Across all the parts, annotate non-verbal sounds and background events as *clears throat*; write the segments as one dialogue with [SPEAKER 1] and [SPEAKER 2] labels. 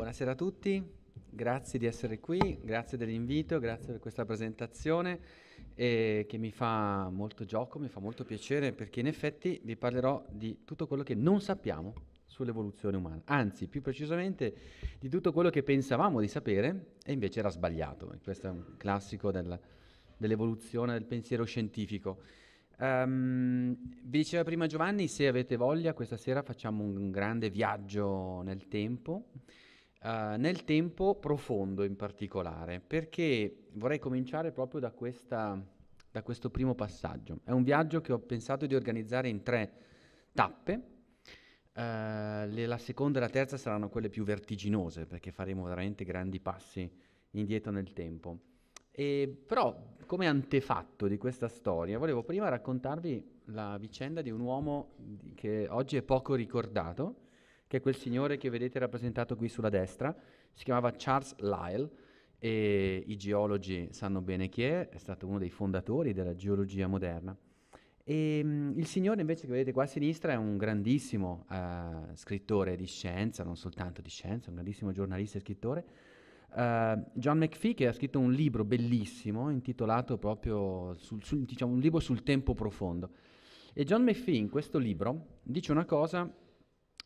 [SPEAKER 1] Buonasera a tutti, grazie di essere qui, grazie dell'invito, grazie per questa presentazione eh, che mi fa molto gioco, mi fa molto piacere perché in effetti vi parlerò di tutto quello che non sappiamo sull'evoluzione umana, anzi più precisamente di tutto quello che pensavamo di sapere e invece era sbagliato, questo è un classico del, dell'evoluzione del pensiero scientifico. Um, vi diceva prima Giovanni, se avete voglia questa sera facciamo un grande viaggio nel tempo. Uh, nel tempo profondo in particolare, perché vorrei cominciare proprio da, questa, da, questo primo passaggio. È un viaggio che ho pensato di organizzare in tre tappe. Uh, le, la seconda e la terza saranno quelle più vertiginose perché faremo veramente grandi passi indietro nel tempo. E, però come antefatto di questa storia volevo prima raccontarvi la vicenda di un uomo che oggi è poco ricordato, che è quel signore che vedete rappresentato qui sulla destra, si chiamava Charles Lyell e i geologi sanno bene chi è, è stato uno dei fondatori della geologia moderna. E, mm, il signore invece che vedete qua a sinistra è un grandissimo uh, scrittore di scienza, non soltanto di scienza, un grandissimo giornalista e scrittore, Uh, John McPhee che ha scritto un libro bellissimo intitolato proprio sul, sul, diciamo, un libro sul tempo profondo. E John McPhee in questo libro dice una cosa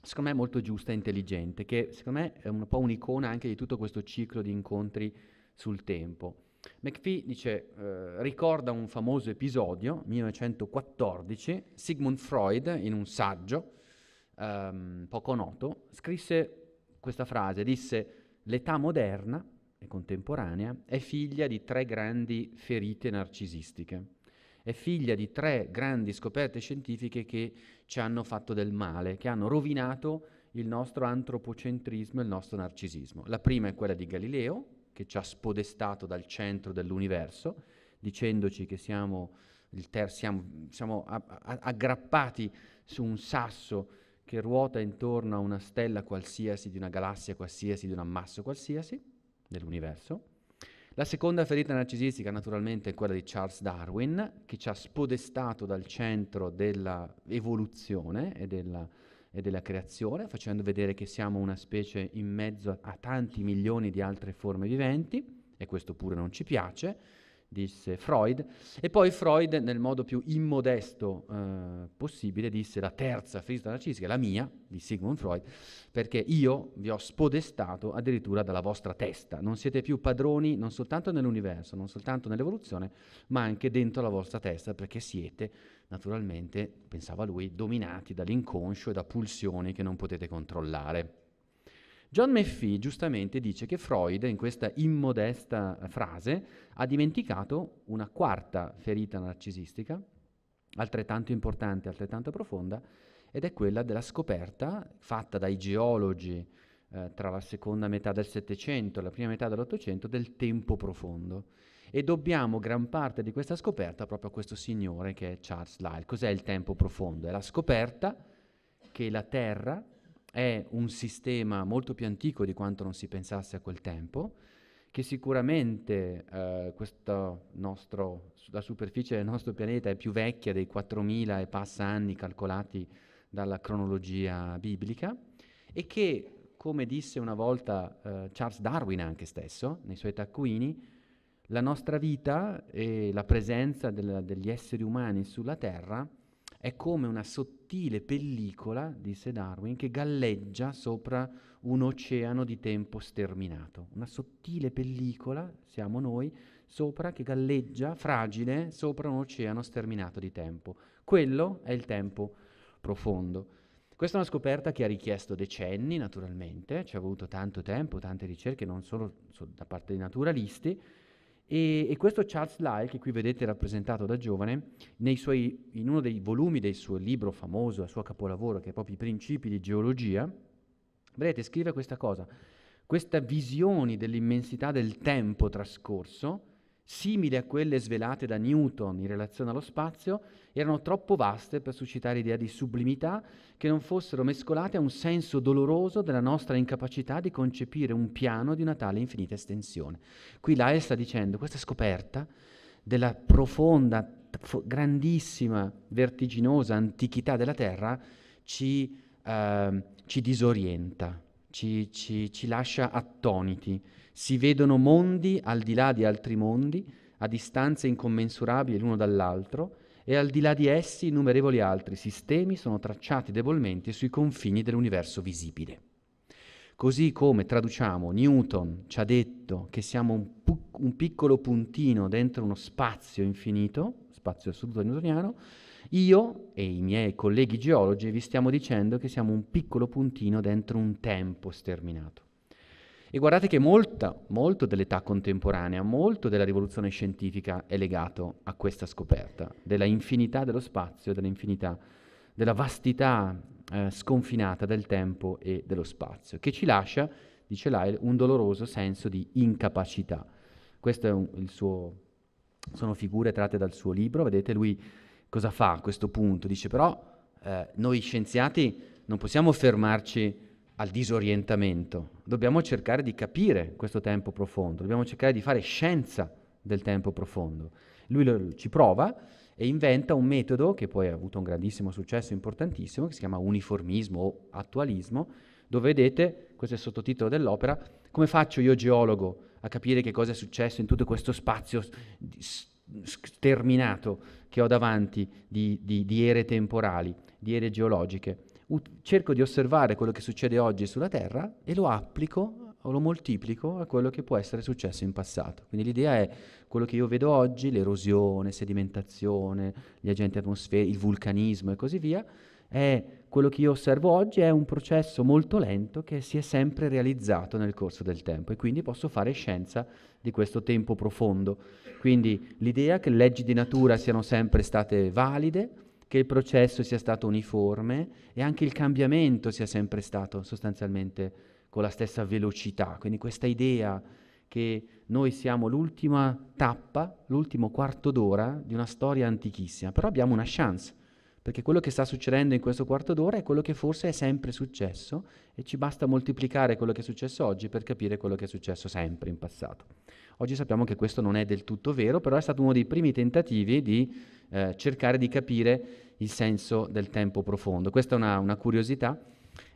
[SPEAKER 1] secondo me molto giusta e intelligente, che secondo me è un po' un'icona anche di tutto questo ciclo di incontri sul tempo. McPhee dice, eh, ricorda un famoso episodio, 1914, Sigmund Freud, in un saggio ehm, poco noto, scrisse questa frase, disse, l'età moderna e contemporanea è figlia di tre grandi ferite narcisistiche è figlia di tre grandi scoperte scientifiche che ci hanno fatto del male, che hanno rovinato il nostro antropocentrismo e il nostro narcisismo. La prima è quella di Galileo, che ci ha spodestato dal centro dell'universo, dicendoci che siamo, ter- siamo, siamo a- a- aggrappati su un sasso che ruota intorno a una stella qualsiasi, di una galassia qualsiasi, di un ammasso qualsiasi dell'universo. La seconda ferita narcisistica naturalmente è quella di Charles Darwin, che ci ha spodestato dal centro dell'evoluzione e della, e della creazione, facendo vedere che siamo una specie in mezzo a tanti milioni di altre forme viventi, e questo pure non ci piace, disse Freud, e poi Freud nel modo più immodesto eh, possibile disse la terza ferita narcisica, la mia, di Sigmund Freud, perché io vi ho spodestato addirittura dalla vostra testa, non siete più padroni non soltanto nell'universo, non soltanto nell'evoluzione, ma anche dentro la vostra testa, perché siete naturalmente, pensava lui, dominati dall'inconscio e da pulsioni che non potete controllare. John McPhee giustamente dice che Freud, in questa immodesta eh, frase, ha dimenticato una quarta ferita narcisistica, altrettanto importante, altrettanto profonda, ed è quella della scoperta fatta dai geologi eh, tra la seconda metà del Settecento e la prima metà dell'Ottocento del tempo profondo. E dobbiamo gran parte di questa scoperta proprio a questo signore che è Charles Lyle. Cos'è il tempo profondo? È la scoperta che la Terra è un sistema molto più antico di quanto non si pensasse a quel tempo, che sicuramente eh, nostro, la superficie del nostro pianeta è più vecchia dei 4.000 e passa anni calcolati dalla cronologia biblica e che, come disse una volta eh, Charles Darwin anche stesso, nei suoi taccuini, la nostra vita e la presenza del, degli esseri umani sulla Terra è come una sottile pellicola, disse Darwin, che galleggia sopra un oceano di tempo sterminato. Una sottile pellicola, siamo noi, sopra che galleggia, fragile, sopra un oceano sterminato di tempo. Quello è il tempo profondo. Questa è una scoperta che ha richiesto decenni, naturalmente, ci ha voluto tanto tempo, tante ricerche, non solo da parte dei naturalisti, e, e, questo Charles Lyle, che qui vedete rappresentato da giovane, suoi, in uno dei volumi del suo libro famoso, il suo capolavoro, che è proprio I principi di geologia, vedete, scrive questa cosa, questa visione dell'immensità del tempo trascorso, simili a quelle svelate da Newton in relazione allo spazio, erano troppo vaste per suscitare idea di sublimità che non fossero mescolate a un senso doloroso della nostra incapacità di concepire un piano di una tale infinita estensione. Qui Lael sta dicendo questa scoperta della profonda, grandissima, vertiginosa antichità della Terra ci, eh, ci disorienta, ci, ci, ci lascia attoniti si vedono mondi al di là di altri mondi, a distanze incommensurabili l'uno dall'altro, e al di là di essi innumerevoli altri sistemi sono tracciati debolmente sui confini dell'universo visibile. Così come traduciamo, Newton ci ha detto che siamo un, pu- un piccolo puntino dentro uno spazio infinito, spazio assoluto newtoniano, io e i miei colleghi geologi vi stiamo dicendo che siamo un piccolo puntino dentro un tempo sterminato. E guardate che molta, molto dell'età contemporanea, molto della rivoluzione scientifica è legato a questa scoperta della infinità dello spazio, dell'infinità, della vastità eh, sconfinata del tempo e dello spazio, che ci lascia, dice Lyle, un doloroso senso di incapacità. Queste sono figure tratte dal suo libro, vedete lui cosa fa a questo punto? Dice però eh, noi scienziati non possiamo fermarci al disorientamento, dobbiamo cercare di capire questo tempo profondo, dobbiamo cercare di fare scienza del tempo profondo. Lui lo, ci prova e inventa un metodo che poi ha avuto un grandissimo successo, importantissimo, che si chiama uniformismo o attualismo, dove vedete, questo è il sottotitolo dell'opera, come faccio io geologo a capire che cosa è successo in tutto questo spazio sterminato che ho davanti di, di, di ere temporali, di ere geologiche ut- cerco di osservare quello che succede oggi sulla Terra e lo applico o lo moltiplico a quello che può essere successo in passato. Quindi l'idea è quello che io vedo oggi, l'erosione, sedimentazione, gli agenti atmosferici, il vulcanismo e così via, è quello che io osservo oggi è un processo molto lento che si è sempre realizzato nel corso del tempo e quindi posso fare scienza di questo tempo profondo. Quindi l'idea che le leggi di natura siano sempre state valide, che il processo sia stato uniforme e anche il cambiamento sia sempre stato sostanzialmente con la stessa velocità. Quindi questa idea che noi siamo l'ultima tappa, l'ultimo quarto d'ora di una storia antichissima, però abbiamo una chance, perché quello che sta succedendo in questo quarto d'ora è quello che forse è sempre successo e ci basta moltiplicare quello che è successo oggi per capire quello che è successo sempre in passato. Oggi sappiamo che questo non è del tutto vero, però è stato uno dei primi tentativi di eh, cercare di capire il senso del tempo profondo. Questa è una, una curiosità.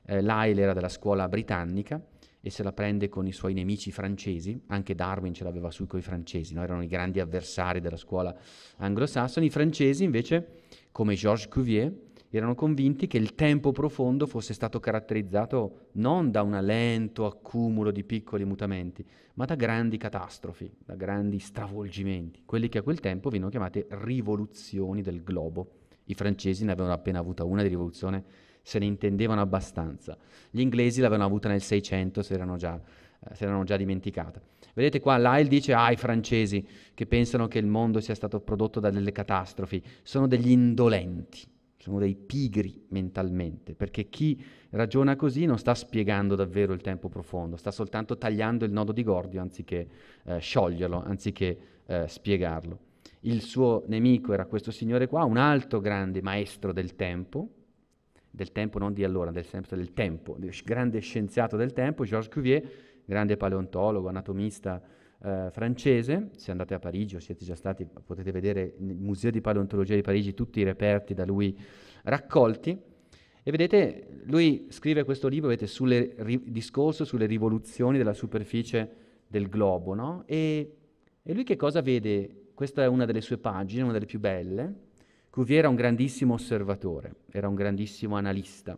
[SPEAKER 1] Eh, Lyell era della scuola britannica e se la prende con i suoi nemici francesi, anche Darwin ce l'aveva su con i francesi, no? erano i grandi avversari della scuola anglosassone. I francesi invece, come Georges Cuvier, erano convinti che il tempo profondo fosse stato caratterizzato non da un lento accumulo di piccoli mutamenti, ma da grandi catastrofi, da grandi stravolgimenti, quelli che a quel tempo venivano chiamate rivoluzioni del globo. I francesi ne avevano appena avuta una di rivoluzione, se ne intendevano abbastanza. Gli inglesi l'avevano avuta nel 600, se l'erano già, eh, se l'erano già dimenticata. Vedete qua, Lyle dice ah, i francesi che pensano che il mondo sia stato prodotto da delle catastrofi, sono degli indolenti sono dei pigri mentalmente, perché chi ragiona così non sta spiegando davvero il tempo profondo, sta soltanto tagliando il nodo di Gordio anziché eh, scioglierlo, anziché eh, spiegarlo. Il suo nemico era questo signore qua, un altro grande maestro del tempo, del tempo non di allora, del, del tempo, del grande scienziato del tempo, Georges Cuvier, grande paleontologo, anatomista, eh, francese, se andate a Parigi o siete già stati potete vedere nel Museo di Paleontologia di Parigi tutti i reperti da lui raccolti. E vedete, lui scrive questo libro vedete, sul ri, discorso sulle rivoluzioni della superficie del globo, no? E, e lui che cosa vede? Questa è una delle sue pagine, una delle più belle. Cuvier era un grandissimo osservatore, era un grandissimo analista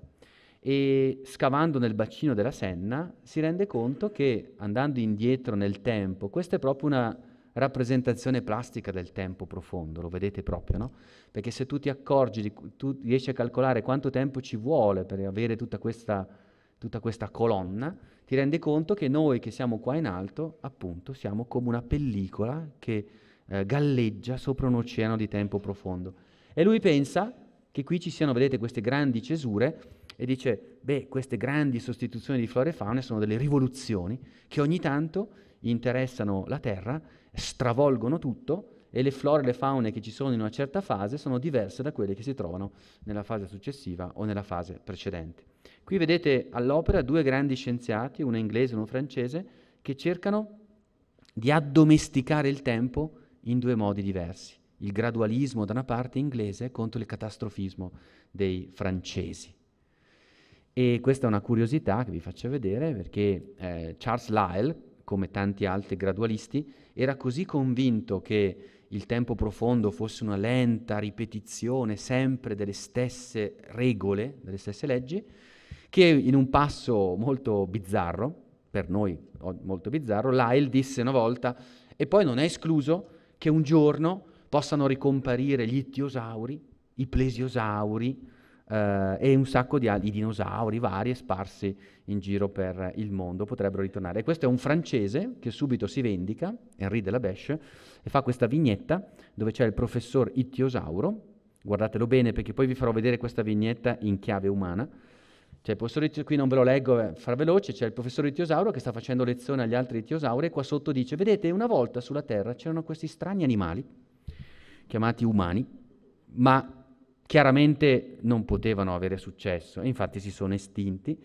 [SPEAKER 1] e scavando nel bacino della Senna si rende conto che andando indietro nel tempo, questa è proprio una rappresentazione plastica del tempo profondo, lo vedete proprio, no? Perché se tu ti accorgi, tu riesci a calcolare quanto tempo ci vuole per avere tutta questa, tutta questa colonna, ti rendi conto che noi che siamo qua in alto, appunto, siamo come una pellicola che eh, galleggia sopra un oceano di tempo profondo. E lui pensa che qui ci siano, vedete, queste grandi cesure e dice, beh, queste grandi sostituzioni di flora e fauna sono delle rivoluzioni che ogni tanto interessano la Terra, stravolgono tutto e le flore e le faune che ci sono in una certa fase sono diverse da quelle che si trovano nella fase successiva o nella fase precedente. Qui vedete all'opera due grandi scienziati, uno inglese e uno francese, che cercano di addomesticare il tempo in due modi diversi. Il gradualismo da una parte inglese contro il catastrofismo dei francesi. E questa è una curiosità che vi faccio vedere perché eh, Charles Lyell, come tanti altri gradualisti, era così convinto che il tempo profondo fosse una lenta ripetizione sempre delle stesse regole, delle stesse leggi, che in un passo molto bizzarro, per noi molto bizzarro, Lyle disse una volta, e poi non è escluso che un giorno possano ricomparire gli ittiosauri, i plesiosauri, eh, e un sacco di, di dinosauri vari sparsi in giro per il mondo potrebbero ritornare. E questo è un francese che subito si vendica, Henri de la Bèche, e fa questa vignetta dove c'è il professor Ittiosauro, guardatelo bene perché poi vi farò vedere questa vignetta in chiave umana, c'è il professor Ittiosauro, qui non ve lo leggo, eh, veloce, c'è il professor Ittiosauro che sta facendo lezione agli altri Ittiosauri e qua sotto dice, vedete, una volta sulla Terra c'erano questi strani animali, chiamati umani, ma Chiaramente non potevano avere successo, infatti si sono estinti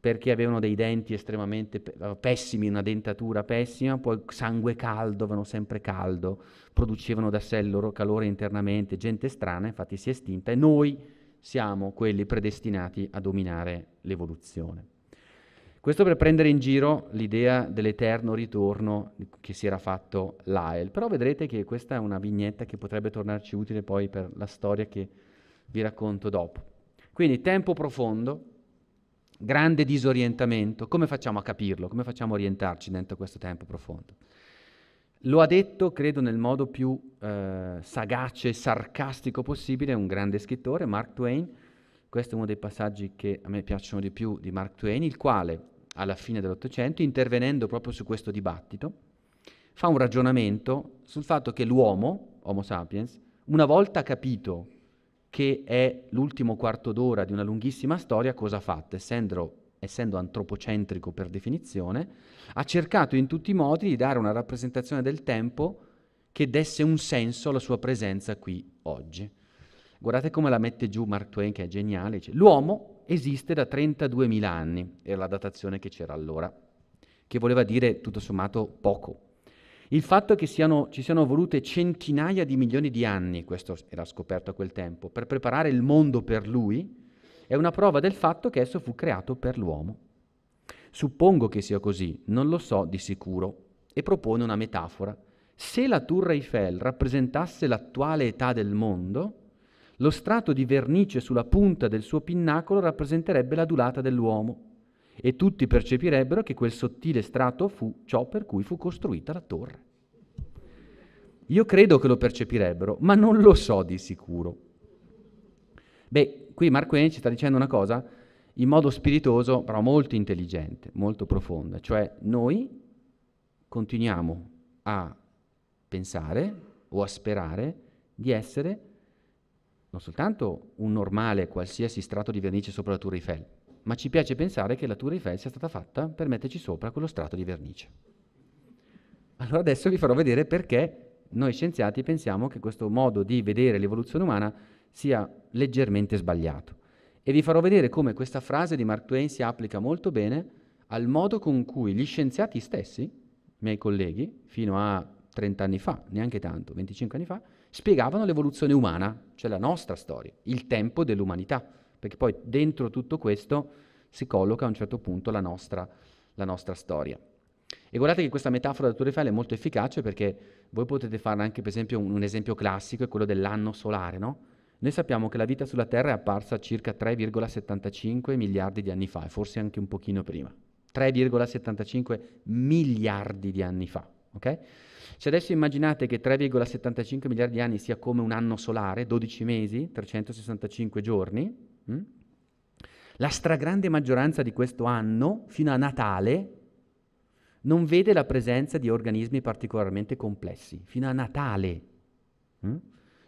[SPEAKER 1] perché avevano dei denti estremamente eh, pessimi, una dentatura pessima, poi sangue caldo, avevano sempre caldo, producevano da sé il loro calore internamente, gente strana, infatti si è estinta e noi siamo quelli predestinati a dominare l'evoluzione. Questo per prendere in giro l'idea dell'eterno ritorno che si era fatto Lael, però vedrete che questa è una vignetta che potrebbe tornarci utile poi per la storia che vi racconto dopo. Quindi tempo profondo, grande disorientamento, come facciamo a capirlo? Come facciamo a orientarci dentro questo tempo profondo? Lo ha detto, credo, nel modo più eh, sagace e sarcastico possibile un grande scrittore, Mark Twain. Questo è uno dei passaggi che a me piacciono di più di Mark Twain, il quale alla fine dell'Ottocento, intervenendo proprio su questo dibattito, fa un ragionamento sul fatto che l'uomo, Homo sapiens, una volta capito che è l'ultimo quarto d'ora di una lunghissima storia, cosa ha fatto? Essendo, essendo antropocentrico per definizione, ha cercato in tutti i modi di dare una rappresentazione del tempo che desse un senso alla sua presenza qui oggi. Guardate come la mette giù Mark Twain, che è geniale. Dice, L'uomo esiste da 32.000 anni, era la datazione che c'era allora, che voleva dire tutto sommato poco, il fatto che siano, ci siano volute centinaia di milioni di anni, questo era scoperto a quel tempo, per preparare il mondo per lui, è una prova del fatto che esso fu creato per l'uomo. Suppongo che sia così, non lo so di sicuro, e propone una metafora. Se la Tour Eiffel rappresentasse l'attuale età del mondo, lo strato di vernice sulla punta del suo pinnacolo rappresenterebbe la durata dell'uomo e tutti percepirebbero che quel sottile strato fu ciò per cui fu costruita la torre. Io credo che lo percepirebbero, ma non lo so di sicuro. Beh, qui Marco Eni ci sta dicendo una cosa in modo spiritoso, però molto intelligente, molto profonda, cioè noi continuiamo a pensare o a sperare di essere non soltanto un normale qualsiasi strato di vernice sopra la Tour Eiffel, ma ci piace pensare che la Tour Eiffel sia stata fatta per metterci sopra quello strato di vernice. Allora adesso vi farò vedere perché noi scienziati pensiamo che questo modo di vedere l'evoluzione umana sia leggermente sbagliato. E vi farò vedere come questa frase di Mark Twain si applica molto bene al modo con cui gli scienziati stessi, miei colleghi, fino a 30 anni fa, neanche tanto, 25 anni fa, spiegavano l'evoluzione umana, cioè la nostra storia, il tempo dell'umanità perché poi dentro tutto questo si colloca a un certo punto la nostra, la nostra storia. E guardate che questa metafora della Torre Eiffel è molto efficace perché voi potete farne anche, per esempio, un, un esempio classico, è quello dell'anno solare, no? Noi sappiamo che la vita sulla Terra è apparsa circa 3,75 miliardi di anni fa, e forse anche un pochino prima. 3,75 miliardi di anni fa, ok? Se adesso immaginate che 3,75 miliardi di anni sia come un anno solare, 12 mesi, 365 giorni, Mm? La stragrande maggioranza di questo anno, fino a Natale, non vede la presenza di organismi particolarmente complessi, fino a Natale. Mm?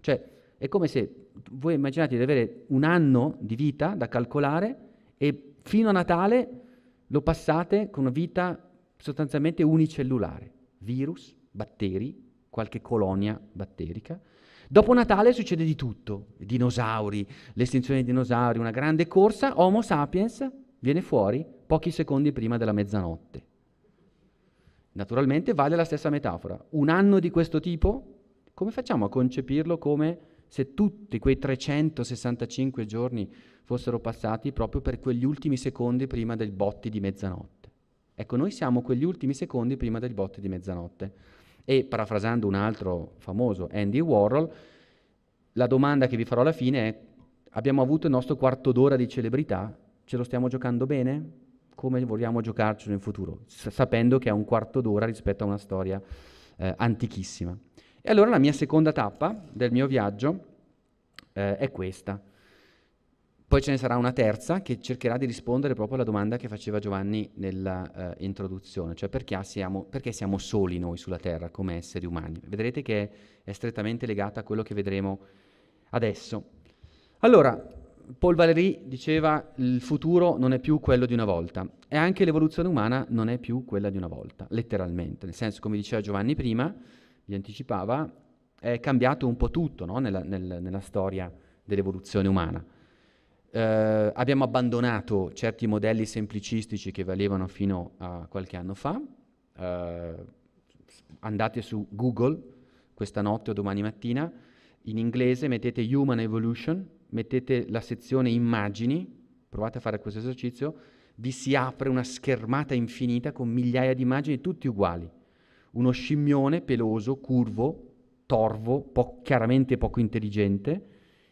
[SPEAKER 1] Cioè, è come se voi immaginate di avere un anno di vita da calcolare e fino a Natale lo passate con una vita sostanzialmente unicellulare, virus, batteri, qualche colonia batterica, Dopo Natale succede di tutto, i dinosauri, l'estinzione dei dinosauri, una grande corsa, Homo sapiens viene fuori pochi secondi prima della mezzanotte. Naturalmente vale la stessa metafora. Un anno di questo tipo, come facciamo a concepirlo come se tutti quei 365 giorni fossero passati proprio per quegli ultimi secondi prima del botti di mezzanotte? Ecco, noi siamo quegli ultimi secondi prima del botti di mezzanotte. E parafrasando un altro famoso, Andy Warhol, la domanda che vi farò alla fine è, abbiamo avuto il nostro quarto d'ora di celebrità, ce lo stiamo giocando bene? Come vogliamo giocarcelo in futuro? S- sapendo che è un quarto d'ora rispetto a una storia eh, antichissima. E allora la mia seconda tappa del mio viaggio eh, è questa. Poi ce ne sarà una terza che cercherà di rispondere proprio alla domanda che faceva Giovanni nell'introduzione, eh, cioè perché siamo, perché siamo, soli noi sulla Terra come esseri umani. Vedrete che è strettamente legata a quello che vedremo adesso. Allora, Paul Valéry diceva il futuro non è più quello di una volta e anche l'evoluzione umana non è più quella di una volta, letteralmente, nel senso come diceva Giovanni prima, vi anticipava, è cambiato un po' tutto no? nella, nel, nella storia dell'evoluzione umana eh, abbiamo abbandonato certi modelli semplicistici che valevano fino a qualche anno fa. Eh, andate su Google questa notte o domani mattina, in inglese mettete Human Evolution, mettete la sezione immagini, provate a fare questo esercizio, vi si apre una schermata infinita con migliaia di immagini tutti uguali. Uno scimmione peloso, curvo, torvo, po- chiaramente poco intelligente,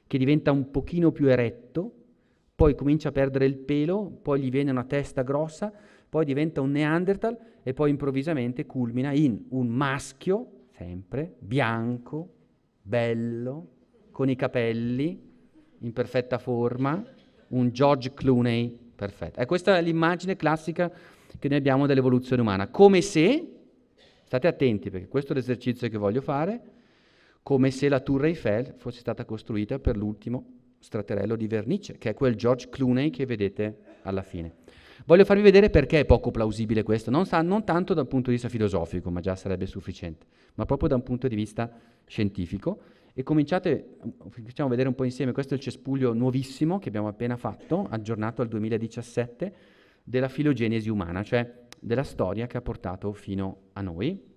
[SPEAKER 1] che diventa un pochino più eretto, poi comincia a perdere il pelo, poi gli viene una testa grossa, poi diventa un Neanderthal e poi improvvisamente culmina in un maschio, sempre bianco, bello, con i capelli in perfetta forma, un George Clooney perfetto. E questa è l'immagine classica che noi abbiamo dell'evoluzione umana, come se, state attenti perché questo è l'esercizio che voglio fare, come se la Tour Eiffel fosse stata costruita per l'ultimo straterello di vernice, che è quel George Clooney che vedete alla fine. Voglio farvi vedere perché è poco plausibile questo, non, sa, non tanto dal punto di vista filosofico, ma già sarebbe sufficiente, ma proprio da un punto di vista scientifico. E cominciate, facciamo vedere un po' insieme, questo è il cespuglio nuovissimo che abbiamo appena fatto, aggiornato al 2017, della filogenesi umana, cioè della storia che ha portato fino a noi.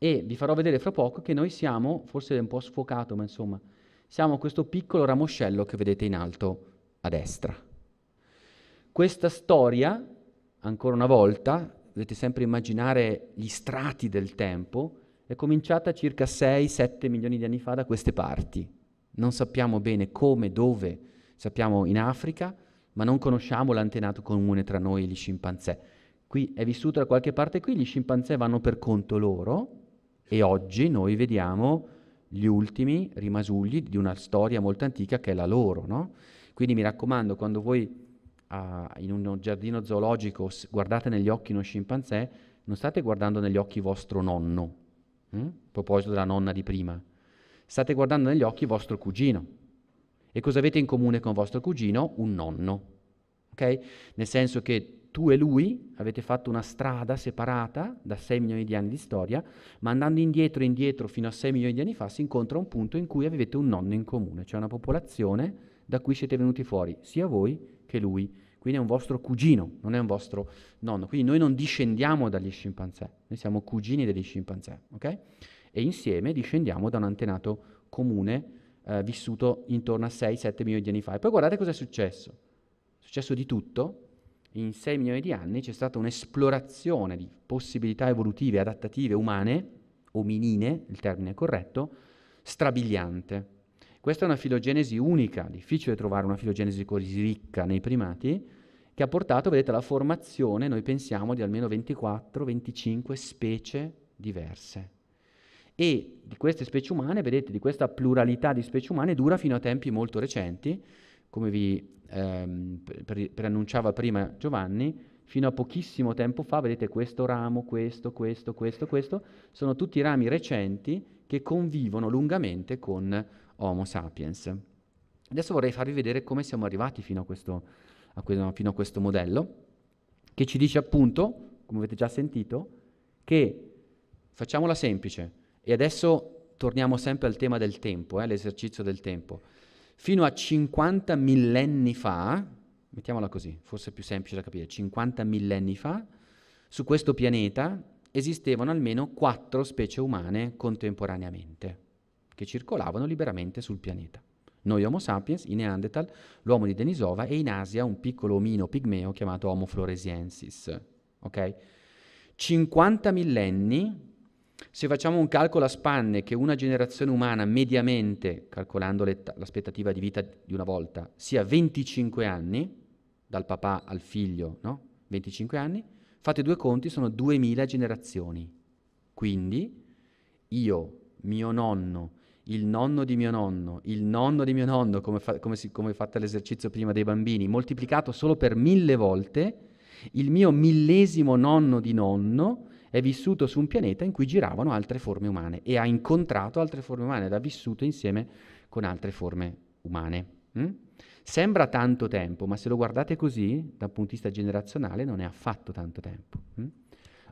[SPEAKER 1] E vi farò vedere fra poco che noi siamo, forse è un po' sfocato, ma insomma, siamo questo piccolo ramoscello che vedete in alto a destra. Questa storia, ancora una volta, dovete sempre immaginare gli strati del tempo, è cominciata circa 6-7 milioni di anni fa da queste parti. Non sappiamo bene come, dove, sappiamo in Africa, ma non conosciamo l'antenato comune tra noi e gli scimpanzé. Qui è vissuto da qualche parte qui, gli scimpanzé vanno per conto loro e oggi noi vediamo gli ultimi rimasugli di una storia molto antica che è la loro, no? Quindi mi raccomando, quando voi a, ah, in un giardino zoologico guardate negli occhi uno scimpanzé, non state guardando negli occhi vostro nonno, hm? a proposito della nonna di prima, state guardando negli occhi vostro cugino. E cosa avete in comune con vostro cugino? Un nonno. Okay? Nel senso che tu e lui avete fatto una strada separata da 6 milioni di anni di storia, ma andando indietro e indietro fino a 6 milioni di anni fa si incontra un punto in cui avete un nonno in comune, cioè una popolazione da cui siete venuti fuori, sia voi che lui. Quindi è un vostro cugino, non è un vostro nonno. Quindi noi non discendiamo dagli scimpanzé, noi siamo cugini degli scimpanzé, ok? E insieme discendiamo da un antenato comune eh, vissuto intorno a 6-7 milioni di anni fa. E poi guardate cosa è successo. È successo di tutto, in 6 milioni di anni c'è stata un'esplorazione di possibilità evolutive, adattative, umane, ominine, il termine corretto, strabiliante. Questa è una filogenesi unica, difficile trovare una filogenesi così ricca nei primati, che ha portato, vedete, alla formazione, noi pensiamo, di almeno 24-25 specie diverse. E di queste specie umane, vedete, di questa pluralità di specie umane dura fino a tempi molto recenti, come vi ehm, pre- preannunciava prima Giovanni, fino a pochissimo tempo fa, vedete questo ramo, questo, questo, questo, questo, sono tutti rami recenti che convivono lungamente con Homo sapiens. Adesso vorrei farvi vedere come siamo arrivati fino a questo, a que- fino a questo modello, che ci dice appunto, come avete già sentito, che facciamola semplice, e adesso torniamo sempre al tema del tempo, eh, l'esercizio del tempo fino a 50 millenni fa, mettiamola così, forse è più semplice da capire, 50 millenni fa, su questo pianeta esistevano almeno quattro specie umane contemporaneamente, che circolavano liberamente sul pianeta. Noi Homo sapiens, i Neanderthal, l'uomo di Denisova e in Asia un piccolo omino pigmeo chiamato Homo floresiensis. Ok? 50 millenni se facciamo un calcolo a spanne che una generazione umana mediamente, calcolando l'aspettativa di vita di una volta, sia 25 anni, dal papà al figlio, no? 25 anni, fate due conti, sono 2000 generazioni. Quindi io, mio nonno, il nonno di mio nonno, il nonno di mio nonno, come, fa, come, si, come fate l'esercizio prima dei bambini, moltiplicato solo per mille volte, il mio millesimo nonno di nonno, è vissuto su un pianeta in cui giravano altre forme umane e ha incontrato altre forme umane ed ha vissuto insieme con altre forme umane. Mm? Sembra tanto tempo, ma se lo guardate così, dal punto di vista generazionale, non è affatto tanto tempo. Mm?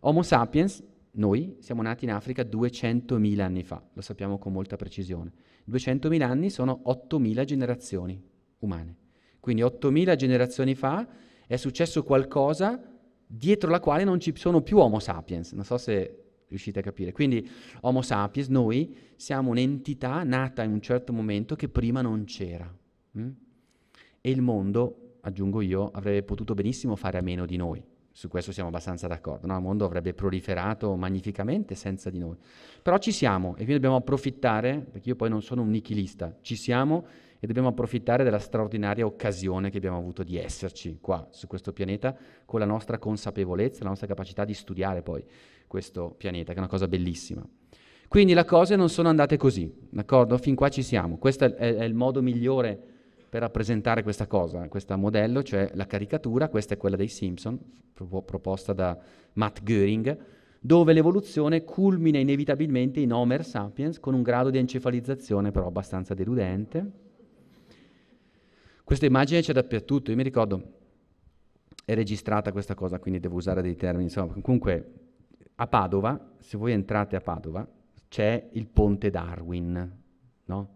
[SPEAKER 1] Homo sapiens, noi siamo nati in Africa 200.000 anni fa, lo sappiamo con molta precisione. 200.000 anni sono 8.000 generazioni umane. Quindi 8.000 generazioni fa è successo qualcosa dietro la quale non ci sono più Homo sapiens. Non so se riuscite a capire. Quindi Homo sapiens, noi siamo un'entità nata in un certo momento che prima non c'era. Mm? E il mondo, aggiungo io, avrebbe potuto benissimo fare a meno di noi. Su questo siamo abbastanza d'accordo. No? Il mondo avrebbe proliferato magnificamente senza di noi. Però ci siamo e quindi dobbiamo approfittare, perché io poi non sono un nichilista, ci siamo e dobbiamo approfittare della straordinaria occasione che abbiamo avuto di esserci qua su questo pianeta con la nostra consapevolezza, la nostra capacità di studiare poi questo pianeta, che è una cosa bellissima. Quindi le cose non sono andate così, d'accordo? Fin qua ci siamo. Questo è, è il modo migliore per rappresentare questa cosa, questo modello, cioè la caricatura, questa è quella dei Simpson, pro- proposta da Matt Goering, dove l'evoluzione culmina inevitabilmente in Homer sapiens con un grado di encefalizzazione però abbastanza deludente, questa immagine c'è dappertutto, io mi ricordo, è registrata questa cosa, quindi devo usare dei termini, insomma, comunque a Padova, se voi entrate a Padova, c'è il ponte Darwin, no?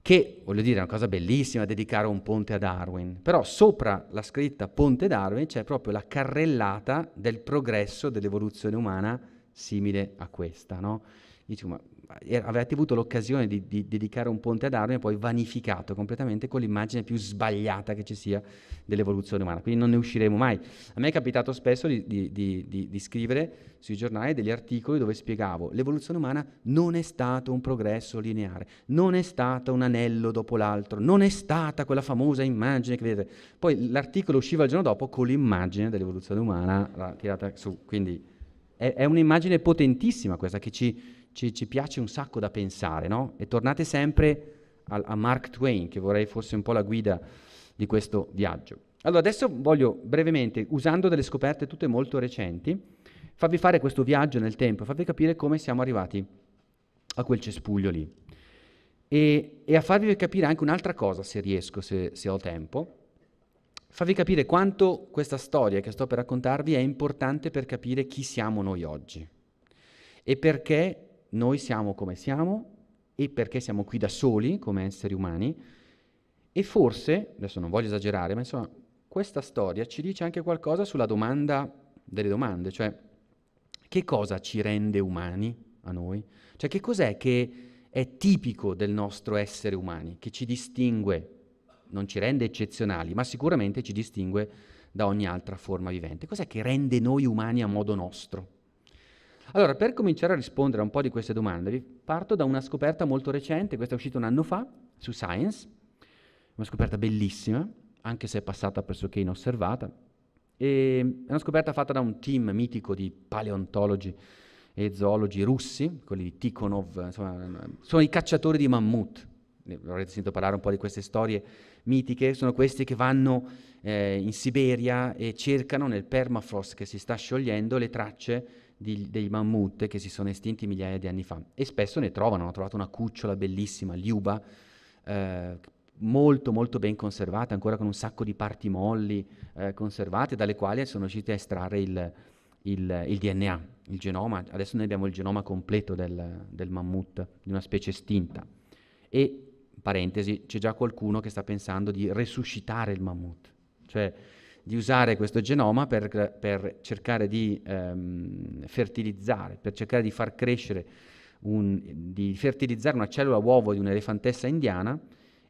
[SPEAKER 1] che voglio dire è una cosa bellissima dedicare un ponte a Darwin, però sopra la scritta ponte Darwin c'è proprio la carrellata del progresso dell'evoluzione umana simile a questa, no? Dice, ma avete avuto l'occasione di, di, dedicare un ponte ad armi e poi vanificato completamente con l'immagine più sbagliata che ci sia dell'evoluzione umana. Quindi non ne usciremo mai. A me è capitato spesso di, di, di scrivere sui giornali degli articoli dove spiegavo l'evoluzione umana non è stato un progresso lineare, non è stato un anello dopo l'altro, non è stata quella famosa immagine che vedete. Poi l'articolo usciva il giorno dopo con l'immagine dell'evoluzione umana ah, tirata su. Quindi è, è un'immagine potentissima questa che ci ci, ci piace un sacco da pensare, no? E tornate sempre a, a Mark Twain, che vorrei fosse un po' la guida di questo viaggio. Allora, adesso voglio brevemente, usando delle scoperte tutte molto recenti, farvi fare questo viaggio nel tempo, farvi capire come siamo arrivati a quel cespuglio lì. E, e a farvi capire anche un'altra cosa, se riesco, se, se ho tempo, farvi capire quanto questa storia che sto per raccontarvi è importante per capire chi siamo noi oggi e perché noi siamo come siamo e perché siamo qui da soli come esseri umani e forse, adesso non voglio esagerare, ma insomma questa storia ci dice anche qualcosa sulla domanda delle domande, cioè che cosa ci rende umani a noi? Cioè che cos'è che è tipico del nostro essere umani, che ci distingue, non ci rende eccezionali, ma sicuramente ci distingue da ogni altra forma vivente. Cos'è che rende noi umani a modo nostro? Allora, per cominciare a rispondere a un po' di queste domande, vi parto da una scoperta molto recente, questa è uscita un anno fa su Science, una scoperta bellissima, anche se è passata pressoché inosservata. E è una scoperta fatta da un team mitico di paleontologi e zoologi russi, quelli di Tikhonov, insomma, sono i cacciatori di mammut. Eh, avrete sentito parlare un po' di queste storie mitiche, sono questi che vanno eh, in Siberia e cercano nel permafrost che si sta sciogliendo le tracce di, dei mammut che si sono estinti migliaia di anni fa e spesso ne trovano, hanno trovato una cucciola bellissima, liuba, eh, molto molto ben conservata, ancora con un sacco di parti molli eh, conservate, dalle quali sono riusciti a estrarre il, il, il, DNA, il genoma. Adesso noi abbiamo il genoma completo del, del mammut, di una specie estinta. E, parentesi, c'è già qualcuno che sta pensando di resuscitare il mammut. Cioè, di usare questo genoma per, per cercare di ehm, fertilizzare, per cercare di far crescere, un, di fertilizzare una cellula uovo di un'elefantessa indiana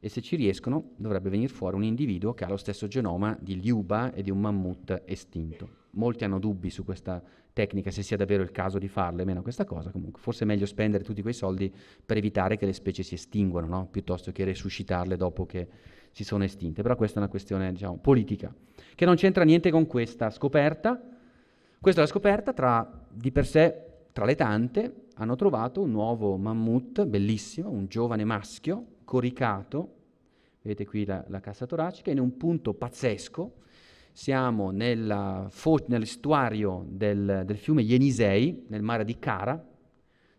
[SPEAKER 1] e se ci riescono dovrebbe venire fuori un individuo che ha lo stesso genoma di liuba e di un mammut estinto. Molti hanno dubbi su questa tecnica, se sia davvero il caso di farle, meno questa cosa, comunque forse è meglio spendere tutti quei soldi per evitare che le specie si estinguano, no? piuttosto che resuscitarle dopo che si sono estinte, però questa è una questione diciamo, politica, che non c'entra niente con questa scoperta. Questa è la scoperta tra, di per sé, tra le tante, hanno trovato un nuovo mammut bellissimo, un giovane maschio, coricato, vedete qui la, la cassa toracica, in un punto pazzesco, siamo fo- nell'estuario del, del fiume Ienisei, nel mare di Kara,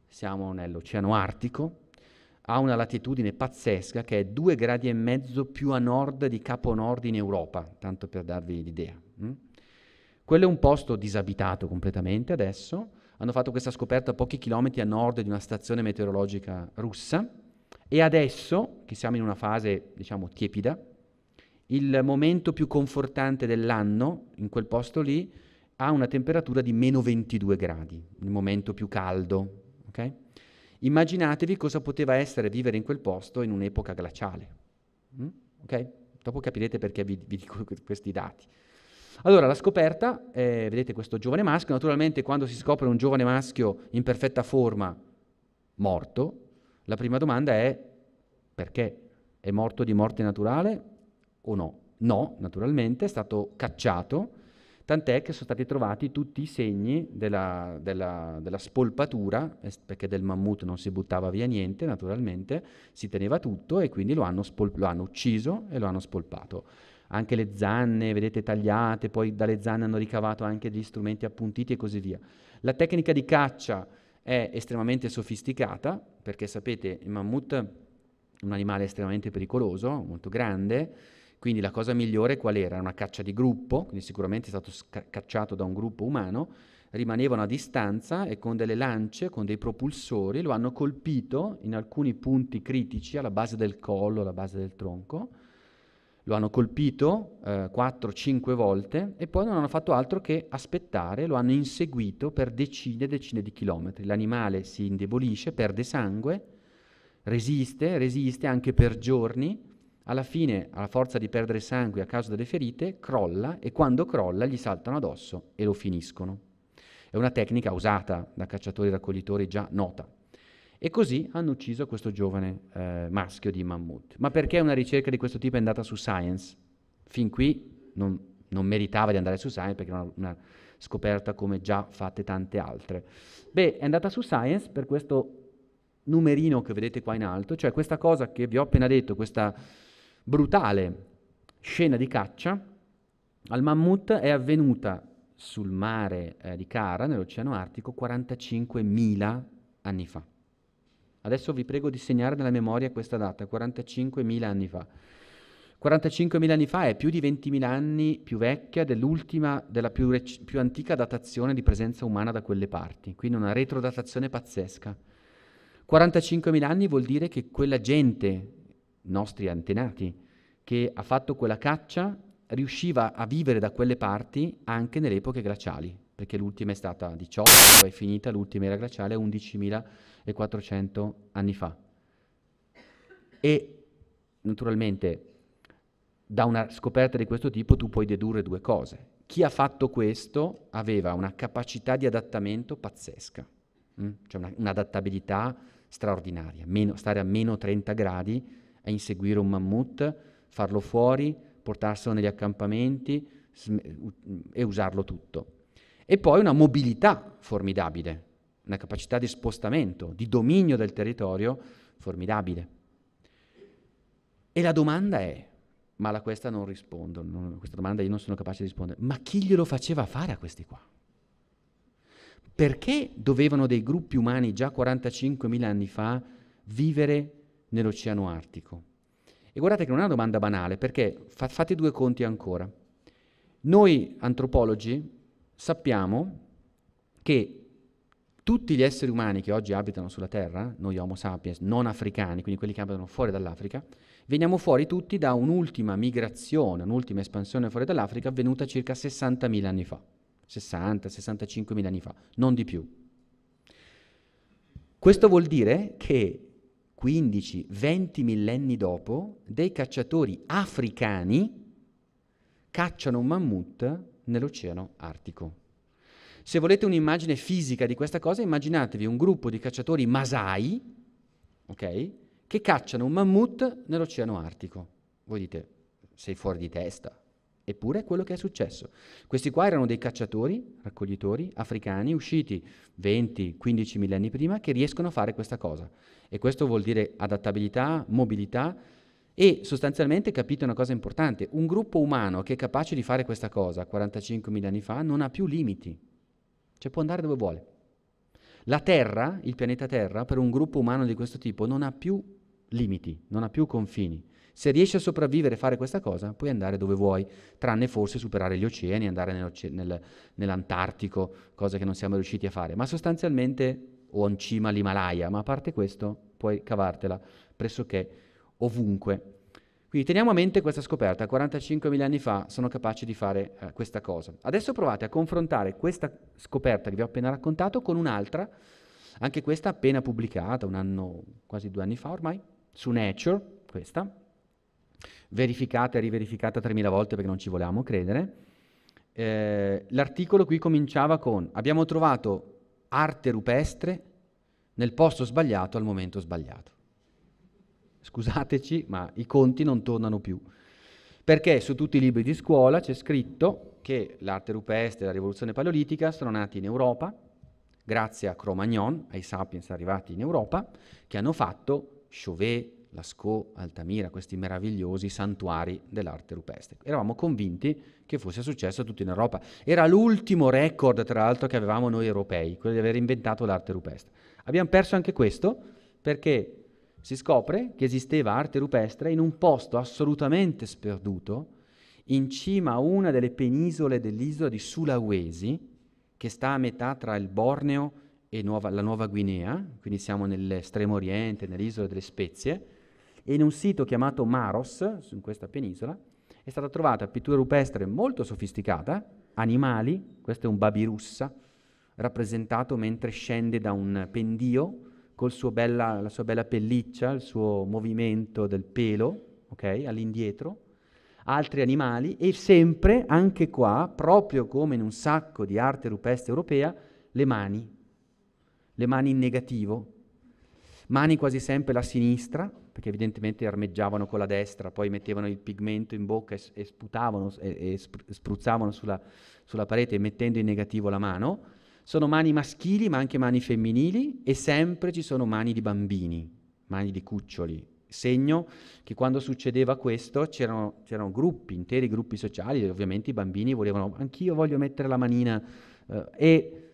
[SPEAKER 1] siamo nell'Oceano Artico, ha una latitudine pazzesca che è due gradi e mezzo più a nord di Capo Nord in Europa, tanto per darvi l'idea. Mm? Quello è un posto disabitato completamente adesso, hanno fatto questa scoperta a pochi chilometri a nord di una stazione meteorologica russa e adesso, che siamo in una fase diciamo tiepida, il momento più confortante dell'anno in quel posto lì ha una temperatura di meno 22 gradi, il momento più caldo. Okay? Immaginatevi cosa poteva essere vivere in quel posto in un'epoca glaciale. Mm? Okay? Dopo capirete perché vi, vi, dico questi dati. Allora, la scoperta, eh, vedete questo giovane maschio, naturalmente quando si scopre un giovane maschio in perfetta forma morto, la prima domanda è perché? È morto di morte naturale o no? No, naturalmente, è stato cacciato, tant'è che sono stati trovati tutti i segni della, della, della spolpatura, eh, perché del mammut non si buttava via niente naturalmente, si teneva tutto e quindi lo hanno, spol- lo hanno ucciso e lo hanno spolpato anche le zanne, vedete, tagliate, poi dalle zanne hanno ricavato anche degli strumenti appuntiti e così via. La tecnica di caccia è estremamente sofisticata, perché sapete, il mammut è un animale estremamente pericoloso, molto grande, quindi la cosa migliore qual era? Una caccia di gruppo, quindi sicuramente è stato cacciato da un gruppo umano, rimanevano a distanza e con delle lance, con dei propulsori, lo hanno colpito in alcuni punti critici, alla base del collo, alla base del tronco, lo hanno colpito eh, 4-5 volte e poi non hanno fatto altro che aspettare, lo hanno inseguito per decine e decine di chilometri. L'animale si indebolisce, perde sangue, resiste, resiste anche per giorni alla fine, alla forza di perdere sangue a causa delle ferite, crolla e quando crolla gli saltano addosso e lo finiscono. È una tecnica usata da cacciatori e raccoglitori già nota. E così hanno ucciso questo giovane eh, maschio di Mammut. Ma perché una ricerca di questo tipo è andata su Science? Fin qui non, non meritava di andare su Science perché era una, una scoperta come già fatte tante altre. Beh, è andata su Science per questo numerino che vedete qua in alto, cioè questa cosa che vi ho appena detto, questa brutale scena di caccia al mammut è avvenuta sul mare eh, di Kara, nell'Oceano Artico, 45.000 anni fa. Adesso vi prego di segnare nella memoria questa data, 45.000 anni fa. 45.000 anni fa è più di 20.000 anni più vecchia dell'ultima, della più, rec- più, antica datazione di presenza umana da quelle parti, quindi una retrodatazione pazzesca. 45.000 anni vuol dire che quella gente nostri antenati, che ha fatto quella caccia riusciva a vivere da quelle parti anche nelle epoche glaciali, perché l'ultima è stata 18, poi è finita, l'ultima era glaciale 11.400 anni fa. E naturalmente da una scoperta di questo tipo tu puoi dedurre due cose. Chi ha fatto questo aveva una capacità di adattamento pazzesca, mh? Mm? cioè una, un'adattabilità straordinaria, meno, stare a meno 30 gradi a inseguire un mammut, farlo fuori, portarselo negli accampamenti e usarlo tutto. E poi una mobilità formidabile, una capacità di spostamento, di dominio del territorio formidabile. E la domanda è, ma a questa non rispondo, non, a questa domanda io non sono capace di rispondere, ma chi glielo faceva fare a questi qua? Perché dovevano dei gruppi umani già 45.000 anni fa vivere nell'Oceano Artico. E guardate che non è una domanda banale, perché fa- fate due conti ancora. Noi antropologi sappiamo che tutti gli esseri umani che oggi abitano sulla Terra, noi Homo sapiens, non africani, quindi quelli che abitano fuori dall'Africa, veniamo fuori tutti da un'ultima migrazione, un'ultima espansione fuori dall'Africa avvenuta circa 60.000 anni fa, 60-65.000 anni fa, non di più. Questo vuol dire che 15, 20 millenni dopo, dei cacciatori africani cacciano un mammut nell'Oceano Artico. Se volete un'immagine fisica di questa cosa, immaginatevi un gruppo di cacciatori masai, ok? Che cacciano un mammut nell'Oceano Artico. Voi dite, sei fuori di testa, Eppure è quello che è successo. Questi qua erano dei cacciatori, raccoglitori africani usciti 20-15 millenni prima che riescono a fare questa cosa. E questo vuol dire adattabilità, mobilità e sostanzialmente capite una cosa importante, un gruppo umano che è capace di fare questa cosa 45 mila anni fa non ha più limiti, cioè può andare dove vuole. La Terra, il pianeta Terra, per un gruppo umano di questo tipo non ha più limiti, non ha più confini se riesci a sopravvivere e fare questa cosa, puoi andare dove vuoi, tranne forse superare gli oceani, andare nel, nell'Antartico, cosa che non siamo riusciti a fare. Ma sostanzialmente, o in cima all'Himalaya, ma a parte questo, puoi cavartela pressoché ovunque. Quindi teniamo a mente questa scoperta, 45.000 anni fa sono capace di fare eh, questa cosa. Adesso provate a confrontare questa scoperta che vi ho appena raccontato con un'altra, anche questa appena pubblicata, un anno, quasi due anni fa ormai, su Nature, questa, verificata e riverificata 3.000 volte perché non ci volevamo credere. Eh, l'articolo qui cominciava con abbiamo trovato arte rupestre nel posto sbagliato al momento sbagliato. Scusateci, ma i conti non tornano più. Perché su tutti i libri di scuola c'è scritto che l'arte rupestre e la rivoluzione paleolitica sono nati in Europa, grazie a Cro-Magnon, ai sapiens arrivati in Europa, che hanno fatto Chauvet, Lascaux, Altamira, questi meravigliosi santuari dell'arte rupestre. Eravamo convinti che fosse successo tutto in Europa. Era l'ultimo record, tra l'altro, che avevamo noi europei, quello di aver inventato l'arte rupestre. Abbiamo perso anche questo perché si scopre che esisteva arte rupestre in un posto assolutamente sperduto, in cima a una delle penisole dell'isola di Sulawesi, che sta a metà tra il Borneo e nuova, la Nuova Guinea, quindi siamo nell'estremo oriente, nell'isola delle Spezie, e in un sito chiamato Maros, in questa penisola, è stata trovata pittura rupestre molto sofisticata, animali, questo è un babirussa, rappresentato mentre scende da un pendio con la sua bella pelliccia, il suo movimento del pelo, okay, all'indietro, altri animali e sempre, anche qua, proprio come in un sacco di arte rupestre europea, le mani, le mani in negativo, mani quasi sempre la sinistra, perché evidentemente armeggiavano con la destra, poi mettevano il pigmento in bocca e, e sputavano e, e spruzzavano sulla, sulla parete mettendo in negativo la mano. Sono mani maschili ma anche mani femminili e sempre ci sono mani di bambini, mani di cuccioli, segno che quando succedeva questo c'erano, c'erano, gruppi, interi gruppi sociali, ovviamente i bambini volevano, anch'io voglio mettere la manina, eh, e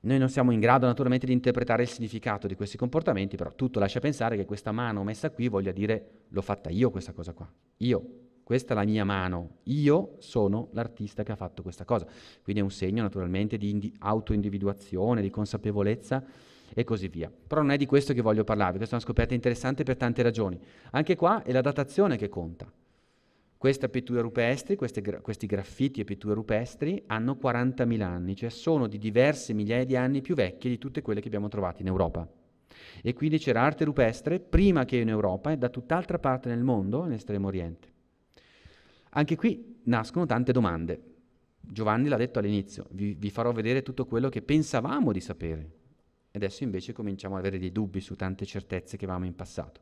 [SPEAKER 1] noi non siamo in grado naturalmente di interpretare il significato di questi comportamenti, però tutto lascia pensare che questa mano messa qui voglia dire l'ho fatta io questa cosa qua, io, questa è la mia mano, io sono l'artista che ha fatto questa cosa. Quindi è un segno naturalmente di indi- autoindividuazione, di consapevolezza e così via. Però non è di questo che voglio parlarvi, questa è una scoperta interessante per tante ragioni. Anche qua è la datazione che conta. Questa pittura rupestri, queste, questi graffiti e pitture rupestri hanno 40.000 anni, cioè sono di diverse migliaia di anni più vecchie di tutte quelle che abbiamo trovato in Europa. E quindi c'era arte rupestre prima che in Europa e da tutt'altra parte nel mondo, in Estremo Oriente. Anche qui nascono tante domande. Giovanni l'ha detto all'inizio, vi, vi farò vedere tutto quello che pensavamo di sapere. E Adesso invece cominciamo ad avere dei dubbi su tante certezze che avevamo in passato.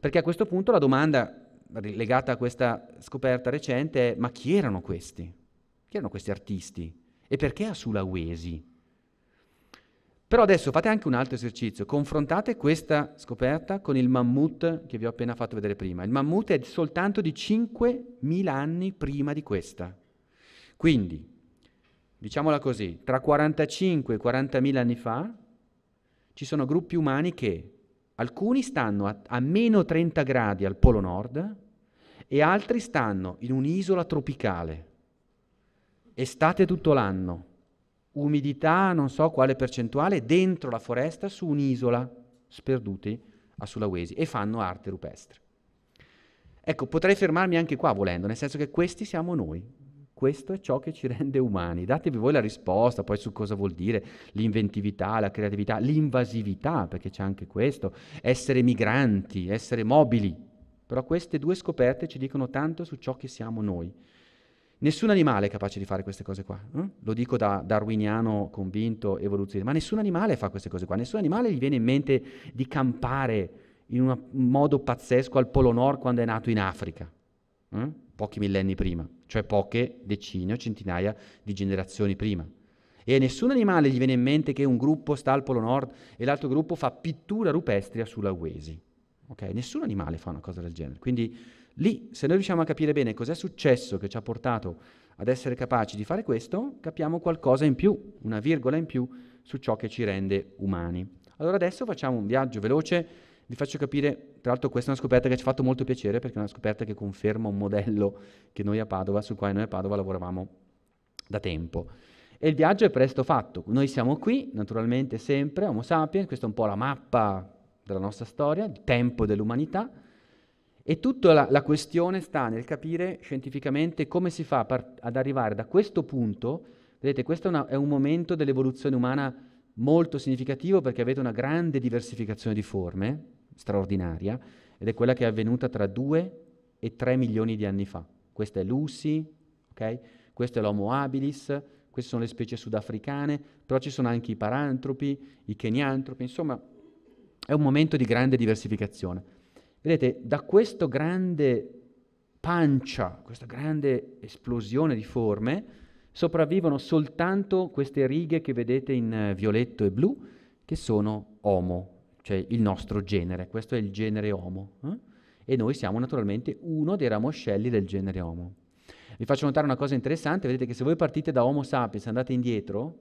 [SPEAKER 1] Perché a questo punto la domanda legata a questa scoperta recente è ma chi erano questi? Chi erano questi artisti? E perché a Sulawesi? Però adesso fate anche un altro esercizio, confrontate questa scoperta con il mammut che vi ho appena fatto vedere prima. Il mammut è soltanto di 5.000 anni prima di questa. Quindi, diciamola così, tra 45 e 40.000 anni fa ci sono gruppi umani che Alcuni stanno a, a meno 30 gradi al Polo Nord e altri stanno in un'isola tropicale. Estate tutto l'anno, umidità non so quale percentuale dentro la foresta su un'isola, sperduti a Sulawesi, e fanno arte rupestre. Ecco, potrei fermarmi anche qua volendo, nel senso che questi siamo noi, questo è ciò che ci *laughs* rende umani. Datevi voi la risposta poi su cosa vuol dire l'inventività, la creatività, l'invasività, perché c'è anche questo, essere migranti, essere mobili. Però queste due scoperte ci dicono tanto su ciò che siamo noi. Nessun animale è capace di fare queste cose qua. Eh? Lo dico da darwiniano convinto, evoluzionista, ma nessun animale fa queste cose qua. Nessun animale gli viene in mente di campare in un modo pazzesco al Polo Nord quando è nato in Africa, eh? pochi millenni prima cioè poche decine o centinaia di generazioni prima. E a nessun animale gli viene in mente che un gruppo sta al Polo Nord e l'altro gruppo fa pittura rupestria sulla Uesi. Okay? Nessun animale fa una cosa del genere. Quindi lì, se noi riusciamo a capire bene cos'è successo che ci ha portato ad essere capaci di fare questo, capiamo qualcosa in più, una virgola in più su ciò che ci rende umani. Allora adesso facciamo un viaggio veloce vi faccio capire, tra l'altro questa è una scoperta che ci ha fatto molto piacere perché è una scoperta che conferma un modello Padova, sul quale noi a Padova lavoravamo da tempo. E il viaggio è presto fatto. Noi siamo qui, naturalmente sempre, Homo sapiens, questa è un po' la mappa della nostra storia, il tempo dell'umanità, e tutta la, la questione sta nel capire scientificamente come si fa ad arrivare da questo punto, vedete questo è, una, è un momento dell'evoluzione umana molto significativo perché avete una grande diversificazione di forme, straordinaria ed è quella che è avvenuta tra 2 e 3 milioni di anni fa. Questa è l'Usi, okay? questo è l'Homo habilis, queste sono le specie sudafricane, però ci sono anche i parantropi, i keniantropi, insomma è un momento di grande diversificazione. Vedete, da questo grande pancia, questa grande esplosione di forme, sopravvivono soltanto queste righe che vedete in eh, violetto e blu, che sono Homo, cioè il nostro genere, questo è il genere Homo. Eh? E noi siamo naturalmente uno dei ramoscelli del genere Homo. Vi faccio notare una cosa interessante, vedete che se voi partite da Homo sapiens, andate indietro,